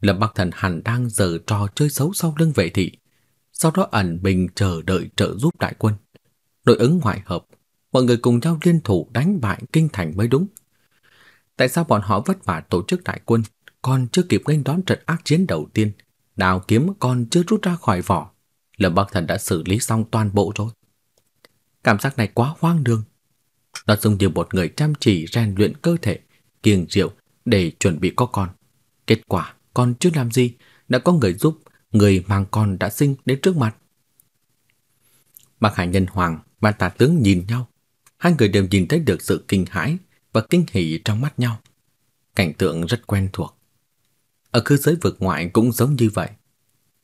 Lâm Bắc Thần hẳn đang giở trò chơi xấu sau lưng vệ thị, sau đó ẩn bình chờ đợi trợ giúp đại quân. Đội ứng ngoại hợp, mọi người cùng nhau liên thủ đánh bại kinh thành mới đúng. Tại sao bọn họ vất vả tổ chức đại quân, còn chưa kịp nghênh đón trận ác chiến đầu tiên, đào kiếm còn chưa rút ra khỏi vỏ, Lâm Bắc Thần đã xử lý xong toàn bộ rồi. Cảm giác này quá hoang đường, nó giống như một người chăm chỉ rèn luyện cơ thể, kiêng rượu để chuẩn bị có con. Kết quả con chưa làm gì đã có người giúp, người mang con đã sinh đến trước mặt. Bác Hải Nhân Hoàng và Tả Tướng nhìn nhau, hai người đều nhìn thấy được sự kinh hãi và kinh hỉ trong mắt nhau. Cảnh tượng rất quen thuộc. Ở cư giới vực ngoại cũng giống như vậy.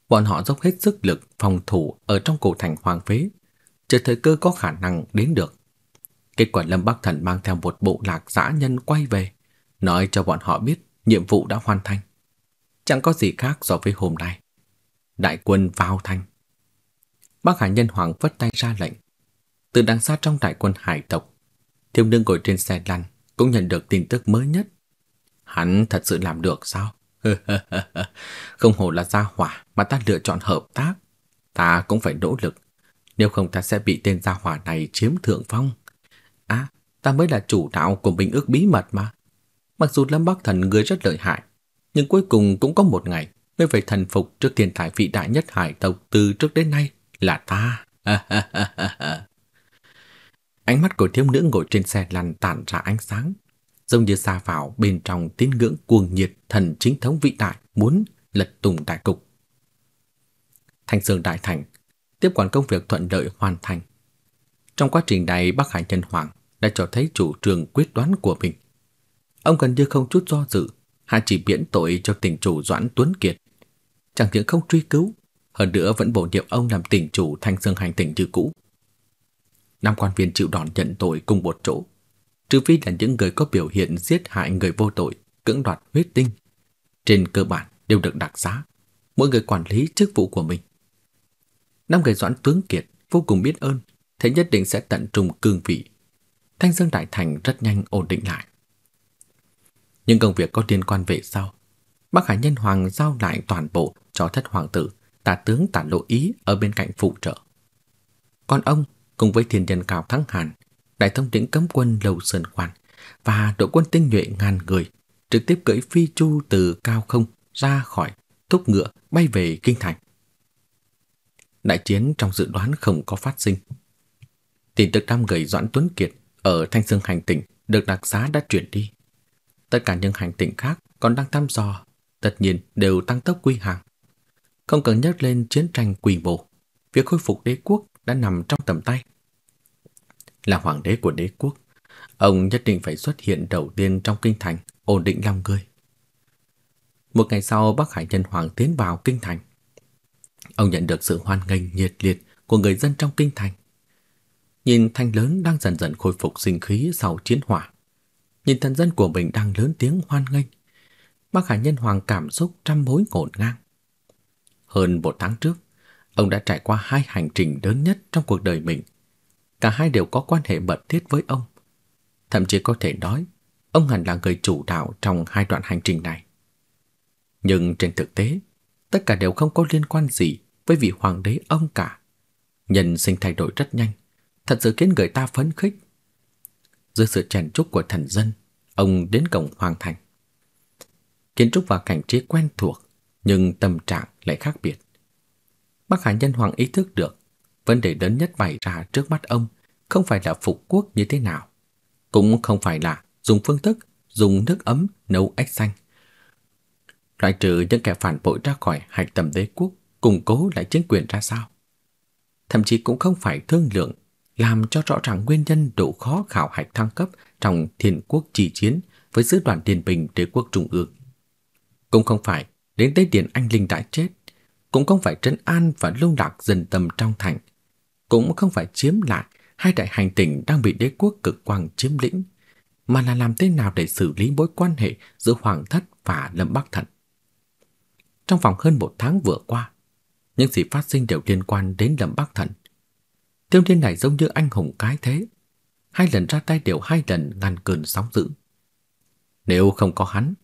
Bọn họ dốc hết sức lực phòng thủ ở trong cổ thành Hoàng Phế, chờ thời cơ có khả năng đến được. Kết quả Lâm Bắc Thần mang theo một bộ lạc dã nhân quay về, nói cho bọn họ biết nhiệm vụ đã hoàn thành. Chẳng có gì khác so với hôm nay. Đại quân vào thành. Bác Hải Nhân Hoàng vất tay ra lệnh. Từ đằng xa trong đại quân hải tộc, thiêu nương ngồi trên xe lăn cũng nhận được tin tức mới nhất. Hắn thật sự làm được sao? không hổ là gia hỏa mà ta lựa chọn hợp tác. Ta cũng phải nỗ lực, nếu không ta sẽ bị tên gia hỏa này chiếm thượng phong. À, ta mới là chủ đạo của bình ước bí mật mà. Mặc dù Lâm Bắc Thần ngươi rất lợi hại, nhưng cuối cùng cũng có một ngày ngươi phải thần phục trước thiên tài vị đại nhất hải tộc từ trước đến nay là ta. ánh mắt của thiếu nữ ngồi trên xe lăn tản ra ánh sáng, giống như xa vào bên trong tín ngưỡng cuồng nhiệt thần chính thống vị đại muốn lật tùng đại cục. Thành sương Đại Thành tiếp quản công việc thuận lợi hoàn thành. Trong quá trình này Bắc Hải Nhân Hoàng đã cho thấy chủ trương quyết đoán của mình. Ông gần như không chút do dự, hạ chỉ miễn tội cho tỉnh chủ Doãn Tuấn Kiệt. Chẳng những không truy cứu, hơn nữa vẫn bổ nhiệm ông làm tỉnh chủ Thanh Dương hành tỉnh như cũ. Năm quan viên chịu đòn nhận tội cùng một chỗ, trừ phi là những người có biểu hiện giết hại người vô tội, cưỡng đoạt huyết tinh. Trên cơ bản đều được đặc giá, mỗi người quản lý chức vụ của mình. Năm người Doãn Tuấn Kiệt vô cùng biết ơn, thế nhất định sẽ tận trung cương vị Thanh Dương Đại Thành rất nhanh ổn định lại. Những công việc có liên quan về sau, Bắc Hải Nhân Hoàng giao lại toàn bộ cho thất hoàng tử, tả tướng tả lộ ý ở bên cạnh phụ trợ. Còn ông, cùng với thiên nhân cao Thắng Hàn, đại thông lĩnh cấm quân Lầu Sơn Quan và đội quân tinh nhuệ ngàn người trực tiếp cưỡi phi chu từ cao không ra khỏi thúc ngựa bay về kinh thành. Đại chiến trong dự đoán không có phát sinh. Tin tức đam gầy Doãn Tuấn Kiệt ở Thanh Dương hành tỉnh được đặc giá đã chuyển đi. Tất cả những hành tỉnh khác còn đang thăm dò, tất nhiên đều tăng tốc quy hàng. Không cần nhắc lên chiến tranh quy mô, việc khôi phục đế quốc đã nằm trong tầm tay. Là hoàng đế của đế quốc, ông nhất định phải xuất hiện đầu tiên trong kinh thành, ổn định lòng người. Một ngày sau, Bắc Hải Nhân Hoàng tiến vào kinh thành. Ông nhận được sự hoan nghênh nhiệt liệt của người dân trong kinh thành nhìn thành lớn đang dần dần khôi phục sinh khí sau chiến hỏa, nhìn thần dân của mình đang lớn tiếng hoan nghênh, Bác Hải Nhân Hoàng cảm xúc trăm mối ngổn ngang. Hơn một tháng trước, ông đã trải qua hai hành trình lớn nhất trong cuộc đời mình. Cả hai đều có quan hệ mật thiết với ông. Thậm chí có thể nói, ông hẳn là người chủ đạo trong hai đoạn hành trình này. Nhưng trên thực tế, tất cả đều không có liên quan gì với vị hoàng đế ông cả. Nhân sinh thay đổi rất nhanh, thật sự khiến người ta phấn khích. Dưới sự chèn chúc của thần dân, ông đến cổng hoàng thành. Kiến trúc và cảnh trí quen thuộc, nhưng tâm trạng lại khác biệt. Bắc Hải Nhân Hoàng ý thức được vấn đề lớn nhất bày ra trước mắt ông không phải là phục quốc như thế nào, cũng không phải là dùng phương thức dùng nước ấm nấu ếch xanh. Loại trừ những kẻ phản bội ra khỏi hạch tầm đế quốc, củng cố lại chính quyền ra sao. Thậm chí cũng không phải thương lượng làm cho rõ ràng nguyên nhân độ khó khảo hạch thăng cấp trong thiên quốc chỉ chiến với sứ đoàn tiền bình đế quốc trung ương. Cũng không phải đến tới điện Anh Linh đã chết, cũng không phải trấn an và lưu lạc dân tâm trong thành, cũng không phải chiếm lại hai đại hành tinh đang bị đế quốc cực quang chiếm lĩnh, mà là làm thế nào để xử lý mối quan hệ giữa Hoàng Thất và Lâm Bắc Thần. Trong vòng hơn một tháng vừa qua, những gì phát sinh đều liên quan đến Lâm Bắc Thần. Thiếu niên này giống như anh hùng cái thế, hai lần ra tay đều hai lần ngăn cơn sóng dữ. Nếu không có hắn,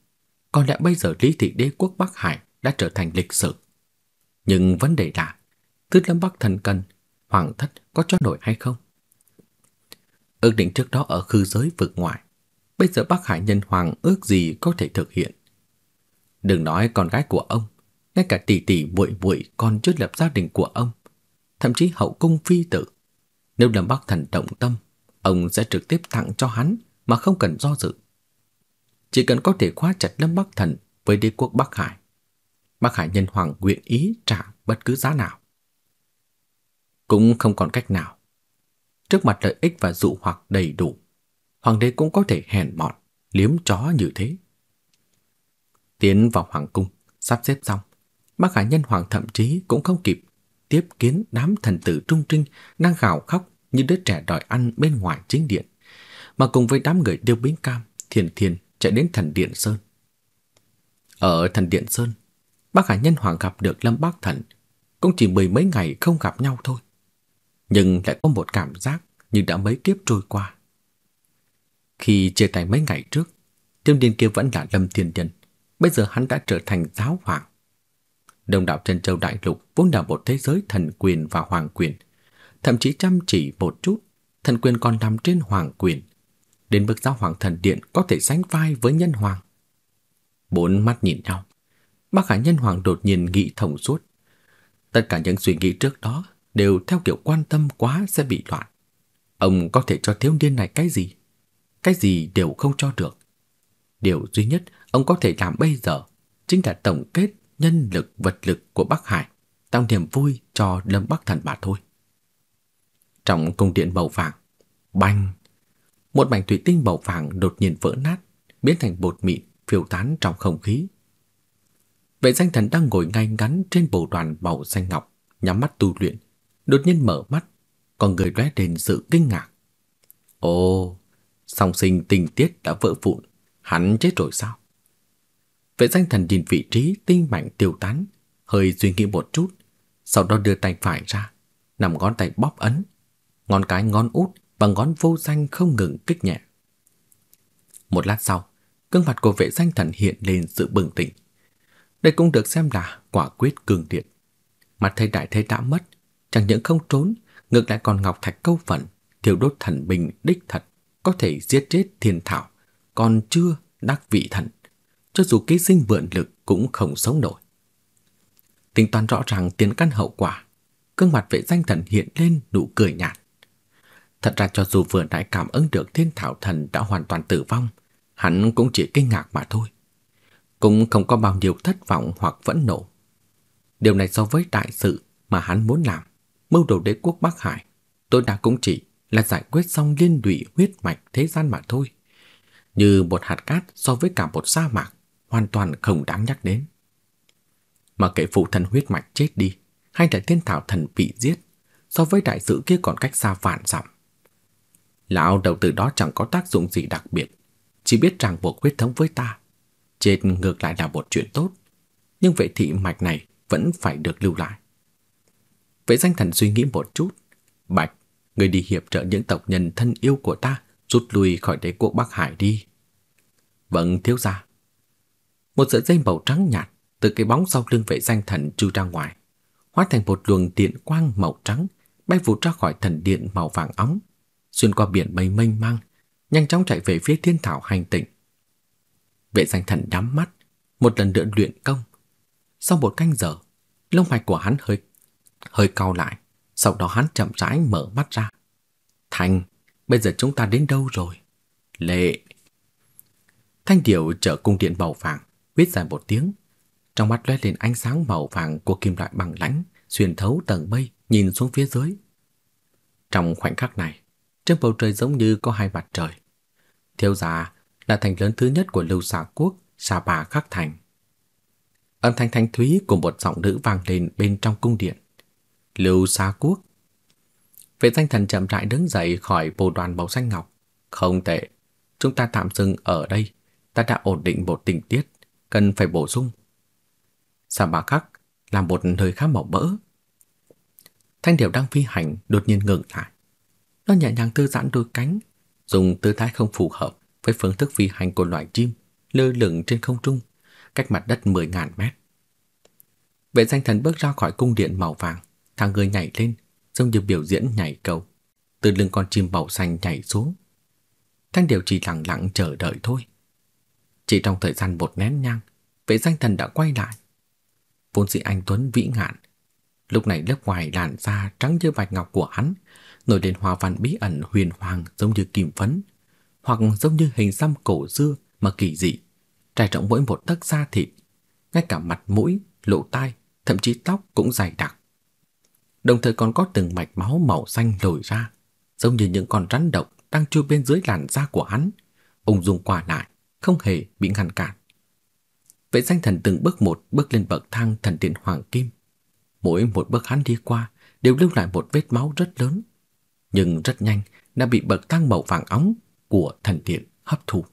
có lẽ bây giờ Lý thị đế quốc Bắc Hải đã trở thành lịch sử. Nhưng vấn đề là, Tước Lâm Bắc thần cần, Hoàng thất có cho nổi hay không? Ước định trước đó ở khư giới vực ngoại, bây giờ Bắc Hải nhân hoàng ước gì có thể thực hiện. Đừng nói con gái của ông, ngay cả tỷ tỷ muội muội còn chưa lập gia đình của ông, thậm chí hậu cung phi tử nếu Lâm Bắc Thần động tâm, ông sẽ trực tiếp tặng cho hắn mà không cần do dự. Chỉ cần có thể khóa chặt Lâm Bắc Thần với đế quốc Bắc Hải, Bắc Hải nhân hoàng nguyện ý trả bất cứ giá nào. Cũng không còn cách nào. Trước mặt lợi ích và dụ hoặc đầy đủ, hoàng đế cũng có thể hèn mọn, liếm chó như thế. Tiến vào hoàng cung, sắp xếp xong, Bắc Hải nhân hoàng thậm chí cũng không kịp tiếp kiến đám thần tử trung trinh đang gào khóc như đứa trẻ đòi ăn bên ngoài chính điện, mà cùng với đám người điêu bính cam, thiền thiền chạy đến thần điện Sơn. Ở thần điện Sơn, bác hải Nhân Hoàng gặp được Lâm Bác Thần, cũng chỉ mười mấy ngày không gặp nhau thôi. Nhưng lại có một cảm giác như đã mấy kiếp trôi qua. Khi chia tay mấy ngày trước, Tiêu Điên kia vẫn là Lâm Thiên Nhân, bây giờ hắn đã trở thành giáo hoàng, Đông đảo chân châu đại lục vốn là một thế giới thần quyền và hoàng quyền, thậm chí chăm chỉ một chút, thần quyền còn nằm trên hoàng quyền, đến mức giáo hoàng thần điện có thể sánh vai với nhân hoàng. Bốn mắt nhìn nhau, bác hải nhân hoàng đột nhiên nghĩ thông suốt. Tất cả những suy nghĩ trước đó đều theo kiểu quan tâm quá sẽ bị loạn. Ông có thể cho thiếu niên này cái gì? Cái gì đều không cho được. Điều duy nhất ông có thể làm bây giờ chính là tổng kết nhân lực vật lực của Bắc Hải tạo niềm vui cho Lâm Bắc Thần mà thôi. Trong cung điện màu vàng, banh, một mảnh thủy tinh màu vàng đột nhiên vỡ nát, biến thành bột mịn phiêu tán trong không khí. Vệ danh thần đang ngồi ngay ngắn trên bầu đoàn màu xanh ngọc, nhắm mắt tu luyện, đột nhiên mở mắt, còn người lóe lên sự kinh ngạc. Ồ, song sinh tình tiết đã vỡ vụn, hắn chết rồi sao? Vệ danh thần nhìn vị trí tinh mạnh tiêu tán, hơi suy nghĩ một chút, sau đó đưa tay phải ra, nằm ngón tay bóp ấn, ngón cái ngón út và ngón vô danh không ngừng kích nhẹ. Một lát sau, gương mặt của vệ danh thần hiện lên sự bừng tỉnh. Đây cũng được xem là quả quyết cường điện. Mặt thầy đại thế đã mất, chẳng những không trốn, ngược lại còn ngọc thạch câu phận, thiêu đốt thần bình đích thật, có thể giết chết thiên thảo, còn chưa đắc vị thần cho dù ký sinh vượn lực cũng không sống nổi. Tính toán rõ ràng tiền căn hậu quả, gương mặt vệ danh thần hiện lên nụ cười nhạt. Thật ra cho dù vừa nãy cảm ứng được thiên thảo thần đã hoàn toàn tử vong, hắn cũng chỉ kinh ngạc mà thôi. Cũng không có bao nhiêu thất vọng hoặc vẫn nộ. Điều này so với đại sự mà hắn muốn làm, mưu đồ đế quốc Bắc Hải, tôi đã cũng chỉ là giải quyết xong liên lụy huyết mạch thế gian mà thôi. Như một hạt cát so với cả một sa mạc hoàn toàn không đáng nhắc đến. Mà kể phụ thần huyết mạch chết đi, hay là thiên thảo thần bị giết, so với đại sự kia còn cách xa vạn dặm. Lão đầu tử đó chẳng có tác dụng gì đặc biệt, chỉ biết rằng buộc huyết thống với ta. Chết ngược lại là một chuyện tốt, nhưng vệ thị mạch này vẫn phải được lưu lại. Vệ danh thần suy nghĩ một chút, Bạch, người đi hiệp trợ những tộc nhân thân yêu của ta rút lui khỏi đế quốc Bắc Hải đi. Vâng, thiếu gia một sợi dây màu trắng nhạt từ cái bóng sau lưng vệ danh thần trừ ra ngoài, hóa thành một luồng điện quang màu trắng bay vụt ra khỏi thần điện màu vàng óng, xuyên qua biển mây mênh mang, nhanh chóng chạy về phía thiên thảo hành tịnh Vệ danh thần nhắm mắt, một lần nữa luyện công. Sau một canh giờ, lông mạch của hắn hơi hơi cau lại, sau đó hắn chậm rãi mở mắt ra. "Thành, bây giờ chúng ta đến đâu rồi?" "Lệ." Thanh điệu trở cung điện màu vàng Huyết dài một tiếng, trong mắt lóe lên ánh sáng màu vàng của kim loại bằng lãnh, xuyên thấu tầng mây, nhìn xuống phía dưới. Trong khoảnh khắc này, trên bầu trời giống như có hai mặt trời. Thiêu Già là thành lớn thứ nhất của Lưu Xà Quốc, Sa Bà Khắc Thành. Âm thanh thanh thúy của một giọng nữ vang lên bên trong cung điện. Lưu Xà Quốc. Vệ danh thần chậm rãi đứng dậy khỏi bộ đoàn màu xanh ngọc. Không tệ, chúng ta tạm dừng ở đây, ta đã ổn định một tình tiết cần phải bổ sung. Sa bà khắc là một nơi khá mỏng mỡ. Thanh điểu đang phi hành đột nhiên ngừng lại. Nó nhẹ nhàng thư giãn đôi cánh, dùng tư thái không phù hợp với phương thức phi hành của loài chim lơ lửng trên không trung, cách mặt đất 10.000 mét. Vệ danh thần bước ra khỏi cung điện màu vàng, thằng người nhảy lên, giống như biểu diễn nhảy cầu, từ lưng con chim màu xanh nhảy xuống. Thanh điều chỉ lặng lặng chờ đợi thôi. Chỉ trong thời gian một nén nhang, vệ danh thần đã quay lại. Vốn sĩ anh Tuấn vĩ ngạn, lúc này lớp ngoài làn da trắng như bạch ngọc của hắn nổi lên hoa văn bí ẩn huyền hoàng giống như kim phấn, hoặc giống như hình xăm cổ xưa mà kỳ dị, trải rộng mỗi một tấc da thịt, ngay cả mặt mũi, lỗ tai, thậm chí tóc cũng dày đặc. Đồng thời còn có từng mạch máu màu xanh lồi ra, giống như những con rắn độc đang chui bên dưới làn da của hắn, ung dung qua lại không hề bị ngăn cản. Vệ danh thần từng bước một bước lên bậc thang thần điện hoàng kim. Mỗi một bước hắn đi qua đều lưu lại một vết máu rất lớn, nhưng rất nhanh đã bị bậc thang màu vàng óng của thần điện hấp thụ.